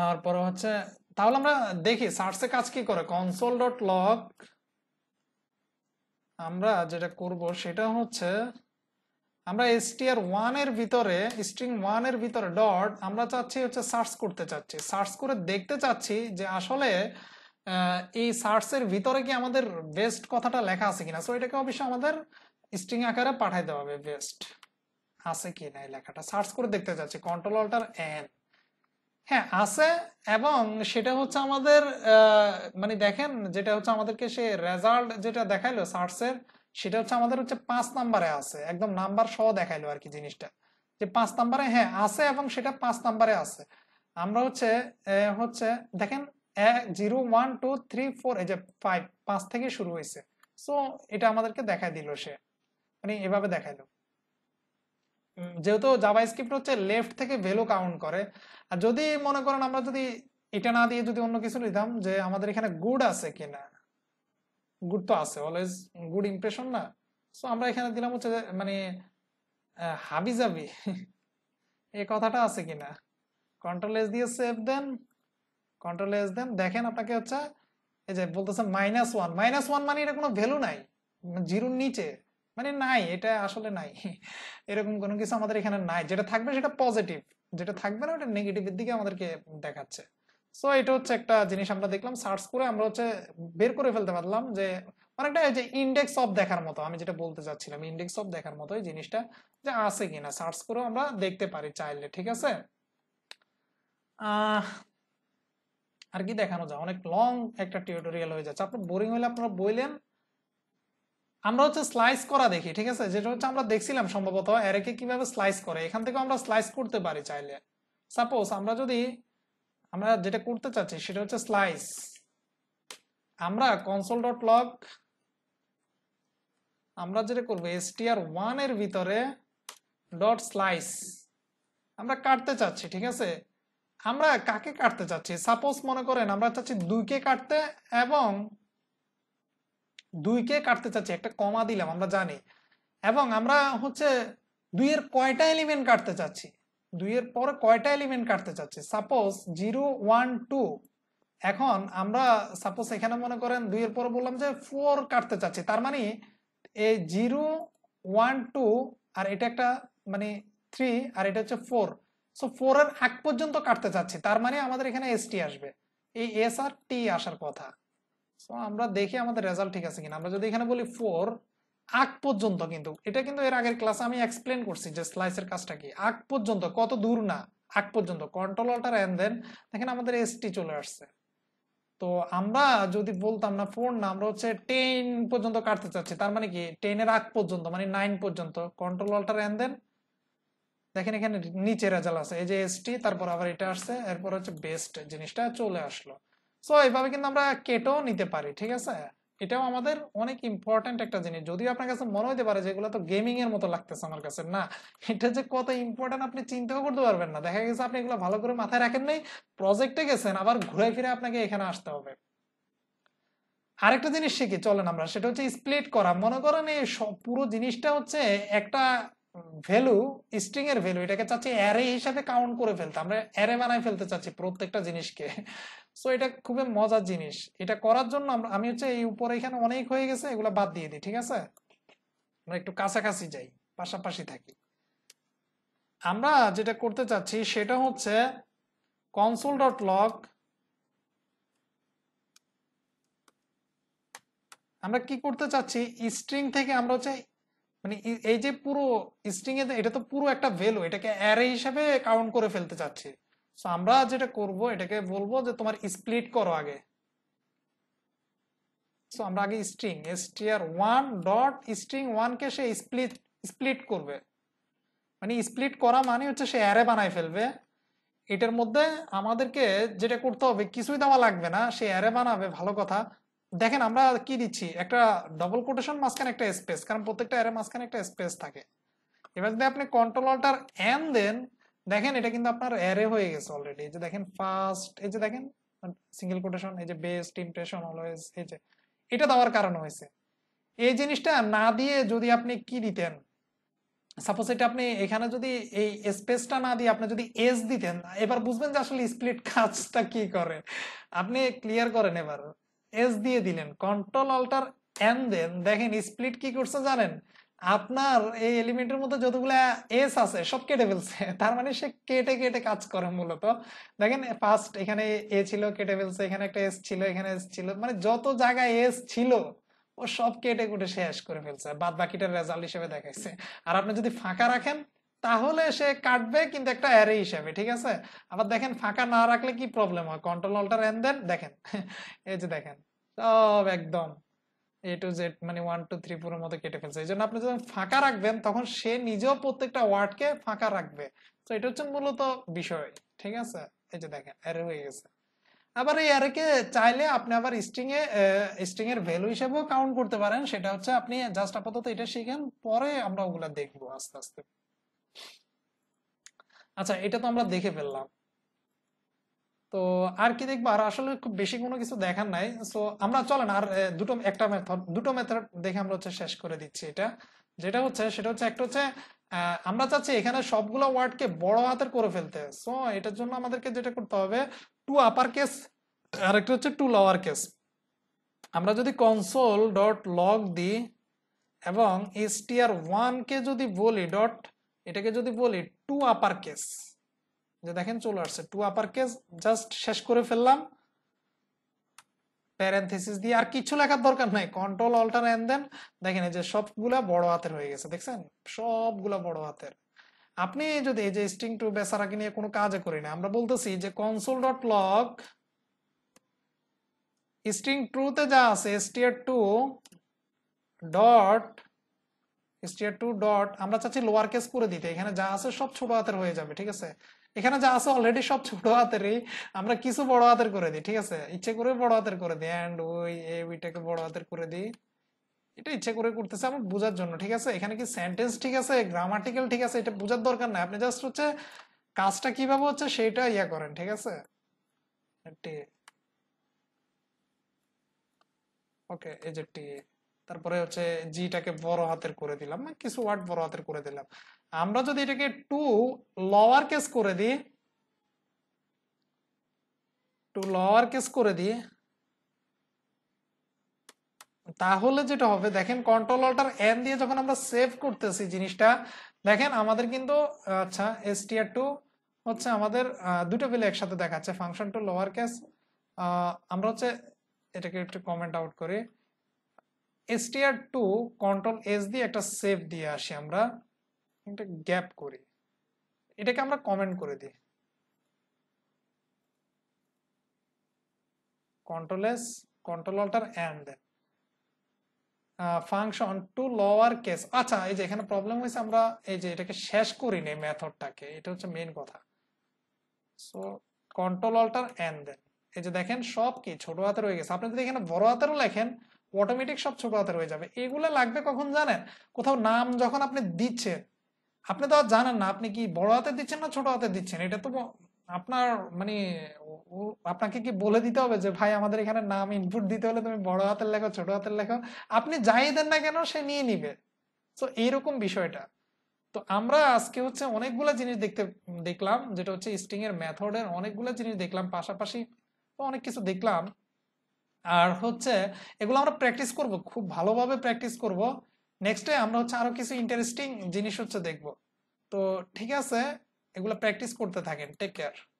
আর হচ্ছে তাহলে আমরা দেখি সার্চে কাজ কি করে কনসোল ডট লগ আমরা যেটা করব সেটা হচ্ছে আমরা এসটিআর ওয়ান এর ভিতরে স্ট্রিং ওয়ান এর ভিতরে ডট আমরা চাচ্ছি হচ্ছে সার্চ করতে চাচ্ছি সার্চ করে দেখতে চাচ্ছি যে আসলে এই সার্চের ভিতরে কি আমাদের বেস্ট কথাটা লেখা আছে কিনা সো এটাকে অবশ্যই আমাদের স্ট্রিং আকারে পাঠাইতে হবে বেস্ট আছে কি না এই লেখাটা সার্চ করে দেখতে চাচ্ছি কন্ট্রোল অল্টার এন হ্যাঁ আছে এবং সেটা হচ্ছে আমাদের মানে দেখেন যেটা হচ্ছে আমাদেরকে সে রেজাল্ট যেটা দেখাইলো সার্চের সেটা হচ্ছে আমাদের হচ্ছে পাঁচ নাম্বারে আছে একদম নাম্বার সহ দেখাইলো আর কি জিনিসটা যে পাঁচ নাম্বারে হ্যাঁ আছে এবং সেটা পাঁচ নাম্বারে আছে আমরা হচ্ছে হচ্ছে দেখেন zero one two three four এই যে ফাইভ পাঁচ থেকে শুরু হয়েছে সো এটা আমাদেরকে দেখায় দিল সে মানে এভাবে দেখাইলো যেহেতু জাভা স্ক্রিপ্ট হচ্ছে লেফট থেকে ভ্যালু কাউন্ট করে আর যদি মনে করেন আমরা যদি এটা না দিয়ে যদি অন্য কিছু নিতাম যে আমাদের এখানে গুড আছে কিনা গুড তো আছে অলওয়েজ গুড ইমপ্রেশন না সো আমরা এখানে দিলাম হচ্ছে মানে হাবি জাবি এ কথাটা আছে কিনা কন্ট্রোল এস দিয়ে সেভ দেন কন্ট্রোল এস দেন দেখেন আপনাকে হচ্ছে এই যে বলতেছে মাইনাস ওয়ান মাইনাস ওয়ান মানে এটা কোনো ভ্যালু নাই জিরোর নিচে মানে নাই এটা আসলে নাই এরকম কোনো কিছু আমাদের এখানে নাই যেটা থাকবে সেটা পজিটিভ যেটা থাকবে না ওটা নেগেটিভের দিকে আমাদেরকে দেখাচ্ছে সো এটা হচ্ছে একটা জিনিস আমরা দেখলাম সার্চ করে আমরা হচ্ছে বের করে ফেলতে পারলাম যে অনেকটা যে ইন্ডেক্স অফ দেখার মতো আমি যেটা বলতে চাচ্ছিলাম ইন্ডেক্স অফ দেখার মতো এই জিনিসটা যে আছে কিনা সার্চ করেও আমরা দেখতে পারি চাইলে ঠিক আছে আর কি দেখানো যায় অনেক লং একটা টিউটোরিয়াল হয়ে যাচ্ছে আপনার বোরিং হলে আপনারা বইলেন আমরা হচ্ছে স্লাইস করা দেখি ঠিক আছে যেটা হচ্ছে আমরা দেখছিলাম সম্ভবত অ্যারেকে কিভাবে স্লাইস করে এখান থেকে আমরা স্লাইস করতে পারি চাইলে সাপোজ আমরা যদি আমরা যেটা করতে চাচ্ছি সেটা হচ্ছে স্লাইস আমরা কনসোল ডট লগ আমরা যেটা করবো এসটিআর ওয়ান এর ভিতরে ডট স্লাইস আমরা কাটতে চাচ্ছি ঠিক আছে আমরা কাকে কাটতে চাচ্ছি সাপোজ মনে করেন আমরা চাচ্ছি দুইকে কাটতে এবং দুইকে কাটতে চাচ্ছি একটা কমা দিলাম আমরা জানি এবং আমরা হচ্ছে দুইয়ের কয়টা এলিমেন্ট কাটতে চাচ্ছি দুইয়ের পরে কয়টা এলিমেন্ট কাটতে চাচ্ছি সাপোজ জিরো ওয়ান টু এখন আমরা সাপোজ এখানে মনে করেন দুইয়ের পরে বললাম যে ফোর কাটতে চাচ্ছি তার মানে এই জিরো ওয়ান টু আর এটা একটা মানে থ্রি আর এটা হচ্ছে ফোর সো ফোর এর আগ পর্যন্ত কাটতে চাচ্ছি তার মানে আমাদের এখানে এস টি আসবে এই এস আর টি আসার কথা সো আমরা দেখি আমাদের রেজাল্ট ঠিক আছে কিনা আমরা যদি এখানে বলি ফোর আগ পর্যন্ত কিন্তু এটা কিন্তু এর আগের ক্লাসে আমি এক্সপ্লেন করছি যে স্লাইসের কাজটা কি আগ পর্যন্ত কত দূর না আগ পর্যন্ত কন্ট্রোল অল্টার এন্ড দেন দেখেন আমাদের এস টি চলে আসছে তো আমরা যদি বলতাম না ফোর না আমরা হচ্ছে টেন পর্যন্ত কাটতে চাচ্ছি তার মানে কি টেনের আগ পর্যন্ত মানে নাইন পর্যন্ত কন্ট্রোল অল্টার এন্ড দেন দেখেন এখানে নিচে রেজাল্ট আছে এই যে এসটি তারপর আবার এটা আসছে এরপর হচ্ছে বেস্ট জিনিসটা চলে আসলো সো এইভাবে কিন্তু আমরা কেটেও নিতে পারি ঠিক আছে এটাও আমাদের অনেক ইম্পর্টেন্ট একটা জিনিস যদিও আপনার কাছে মনে হতে পারে যেগুলো তো গেমিং এর মতো লাগতেছে আমার কাছে না এটা যে কত ইম্পর্টেন্ট আপনি চিন্তাও করতে পারবেন না দেখা গেছে আপনি এগুলো ভালো করে মাথায় রাখেন নাই প্রজেক্টে গেছেন আবার ঘুরে ফিরে আপনাকে এখানে আসতে হবে আরেকটা জিনিস শিখি চলেন আমরা সেটা হচ্ছে স্প্লিট করা মনে করেন এই পুরো জিনিসটা হচ্ছে একটা ভ্যালু স্ট্রিং এর ভ্যালু এটাকে চাচ্ছি অ্যারে হিসাবে কাউন্ট করে ফেলতে আমরা অ্যারে বানাই ফেলতে চাচ্ছি প্রত্যেকটা জিনিসকে সো এটা খুবই মজার জিনিস এটা করার জন্য আমি হচ্ছে এই উপরে এখানে অনেক হয়ে গেছে এগুলো বাদ দিয়ে দিই ঠিক আছে আমরা একটু কাছাকাছি যাই পাশাপাশি থাকি আমরা যেটা করতে চাচ্ছি সেটা হচ্ছে কনসোল ডট লগ আমরা কি করতে চাচ্ছি স্ট্রিং থেকে আমরা হচ্ছে মানে এই যে পুরো স্ট্রিং এ এটা তো পুরো একটা ভ্যালু এটাকে অ্যারে হিসেবে কাউন্ট করে ফেলতে চাচ্ছে সো আমরা যেটা করব এটাকে বলবো যে তোমার স্প্লিট করো আগে সো আমরা আগে string S one dot string কে সে স্প্লিট স্প্লিট করবে মানে স্প্লিট করা মানে হচ্ছে সে অ্যারে বানায় ফেলবে এটার মধ্যে আমাদেরকে যেটা করতে হবে কিছুই দেওয়া লাগবে না সে অ্যারে বানাবে ভালো কথা দেখেন আমরা কি দিচ্ছি একটা ডবল কোটেশন মাঝখানে একটা স্পেস কারণ প্রত্যেকটা অ্যারে মাঝখানে একটা স্পেস থাকে এবার যদি আপনি কন্ট্রোল অল্টার এন দেন দেখেন এটা কিন্তু আপনার অ্যারে হয়ে গেছে অলরেডি এই যে দেখেন ফার্স্ট এই যে দেখেন সিঙ্গেল কোটেশন এই যে বেস্ট ইমপ্রেশন অলওয়েজ এই যে এটা দেওয়ার কারণ হয়েছে এই জিনিসটা না দিয়ে যদি আপনি কি দিতেন সাপোজ এটা আপনি এখানে যদি এই স্পেসটা না দিয়ে আপনি যদি এস দিতেন এবার বুঝবেন যে আসলে স্প্লিট কাজটা কি করে আপনি ক্লিয়ার করেন এবার এস দিয়ে দিলেন কন্ট্রোল অল্টার এন দেন দেখেন স্প্লিট কি করছে জানেন আপনার এই এলিমেন্টের মধ্যে যতগুলো এস আছে সব কেটে ফেলছে তার মানে সে কেটে কেটে কাজ করে মূলত দেখেন ফার্স্ট এখানে এ ছিল কেটে ফেলছে এখানে একটা এস ছিল এখানে এস ছিল মানে যত জায়গায় এস ছিল ও সব কেটে কুটে শেষ করে ফেলছে বাদ বাকিটার রেজাল্ট হিসেবে দেখাইছে আর আপনি যদি ফাঁকা রাখেন তাহলে সে কাটবে কিন্তু একটা অ্যারে হিসাবে ঠিক আছে আবার দেখেন ফাঁকা না রাখলে কি প্রবলেম হয় কন্ট্রোল অল্টার এন দেন দেখেন এই যে দেখেন সব একদম এ টু জেড মানে ওয়ান টু থ্রি ফোরের মতো কেটে ফেলছে এই জন্য আপনি যখন ফাঁকা রাখবেন তখন সে নিজেও প্রত্যেকটা ওয়ার্ডকে ফাঁকা রাখবে তো এটা হচ্ছে মূলত বিষয় ঠিক আছে এই যে দেখেন অ্যারে হয়ে গেছে আবার এই অ্যারেকে চাইলে আপনি আবার স্ট্রিং এ স্ট্রিং এর ভ্যালু হিসেবেও কাউন্ট করতে পারেন সেটা হচ্ছে আপনি জাস্ট আপাতত এটা শিখেন পরে আমরা ওগুলা দেখবো আস্তে আস্তে আচ্ছা এটা তো আমরা দেখে ফেললাম তো আর কি দেখবো আর আসলে খুব বেশি কোনো কিছু দেখার নাই সো আমরা চলেন আর দুটো একটা মেথড দুটো মেথড দেখে আমরা হচ্ছে শেষ করে দিচ্ছি এটা যেটা হচ্ছে সেটা হচ্ছে একটা হচ্ছে আমরা চাচ্ছি এখানে সবগুলো ওয়ার্ডকে বড় হাতের করে ফেলতে সো এটার জন্য আমাদেরকে যেটা করতে হবে টু আপার কেস আর একটা হচ্ছে টু লোয়ার কেস আমরা যদি কনসোল ডট লগ দিই এবং এস আর ওয়ানকে যদি বলি ডট এটাকে যদি বলি টু আপার কেস যে দেখেন চলে আসছে টু আপার কেস জাস্ট শেষ করে ফেললাম প্যারেন্থেসিস দিয়ে আর কিছু লেখার দরকার নাই কন্ট্রোল অল্টার এন দেন দেখেন এই যে সবগুলা বড় হাতের হয়ে গেছে দেখছেন সবগুলা বড় হাতের আপনি যদি এই যে স্ট্রিং টু বেসারাকে নিয়ে কোনো কাজ করি না আমরা বলতেছি যে কনসোল ডট লগ স্ট্রিং ট্রুতে যা আছে str two dot str two dot আমরা চাচ্ছি লোয়ার কেস করে দিতে এখানে যা আছে সব ছোট হাতের হয়ে যাবে ঠিক আছে এখানে যা আছে অলরেডি সব ছোট হাতেরই আমরা কিছু বড় হাতের করে দিই ঠিক আছে ইচ্ছে করে বড় হাতের করে দিই অ্যান্ড ওই এ বিটাকে বড় হাতের করে দিই এটা ইচ্ছে করে করতেছে আমার বোঝার জন্য ঠিক আছে এখানে কি সেন্টেন্স ঠিক আছে গ্রামাটিক্যাল ঠিক আছে এটা বোঝার দরকার নাই আপনি জাস্ট হচ্ছে কাজটা কিভাবে হচ্ছে সেটা ইয়া করেন ঠিক আছে ওকে এই যে টি তারপরে হচ্ছে জিটাকে বড় হাতের করে দিলাম মানে কিছু ওয়ার্ড বড় হাতের করে দিলাম আমরা যদি এটাকে টু লওয়ার কেস করে দিই টু লওয়ার কেস করে দিই তাহলে যেটা হবে দেখেন কন্ট্রোল অল্টার এন দিয়ে যখন আমরা সেভ করতেছি জিনিসটা দেখেন আমাদের কিন্তু আচ্ছা এস টিআর টু হচ্ছে আমাদের দুটো ভ্যালু একসাথে দেখাচ্ছে ফাংশন টু লোয়ার কেস আমরা হচ্ছে এটাকে একটু কমেন্ট আউট করি str2 টু কন্ট্রোল এস দিয়ে একটা সেভ দিয়ে আসি আমরা একটা গ্যাপ করি এটাকে আমরা কমেন্ট করে দিই control S control alt and then function to lower case আচ্ছা এই যে এখানে প্রবলেম হয়েছে আমরা এই যে এটাকে শেষ করি নি মেথডটাকে এটা হচ্ছে মেন কথা so control alt and then এই যে দেখেন সব কি ছোট হাতে রয়ে গেছে আপনি যদি এখানে বড় হাতেরও লেখেন অটোমেটিক সব ছোট হাতের হয়ে যাবে এগুলো লাগবে কখন জানেন কোথাও নাম যখন আপনি দিচ্ছেন আপনি তো জানেন না আপনি কি বড় হাতে দিচ্ছেন না ছোট হাতে দিচ্ছেন এটা তো আপনার মানে আপনাকে কি বলে দিতে হবে যে ভাই আমাদের এখানে নাম ইনপুট দিতে হলে তুমি বড় হাতের লেখো ছোট হাতের লেখো আপনি যাই দেন না কেন সে নিয়ে নিবে তো এইরকম বিষয়টা তো আমরা আজকে হচ্ছে অনেকগুলো জিনিস দেখতে দেখলাম যেটা হচ্ছে স্টিং এর মেথড এর অনেকগুলো জিনিস দেখলাম পাশাপাশি অনেক কিছু দেখলাম আর হচ্ছে এগুলো আমরা প্র্যাকটিস করব খুব ভালোভাবে প্র্যাকটিস করব নেক্সটে আমরা হচ্ছে আরও কিছু ইন্টারেস্টিং জিনিস হচ্ছে দেখব তো ঠিক আছে এগুলো প্র্যাকটিস করতে থাকেন টেক কেয়ার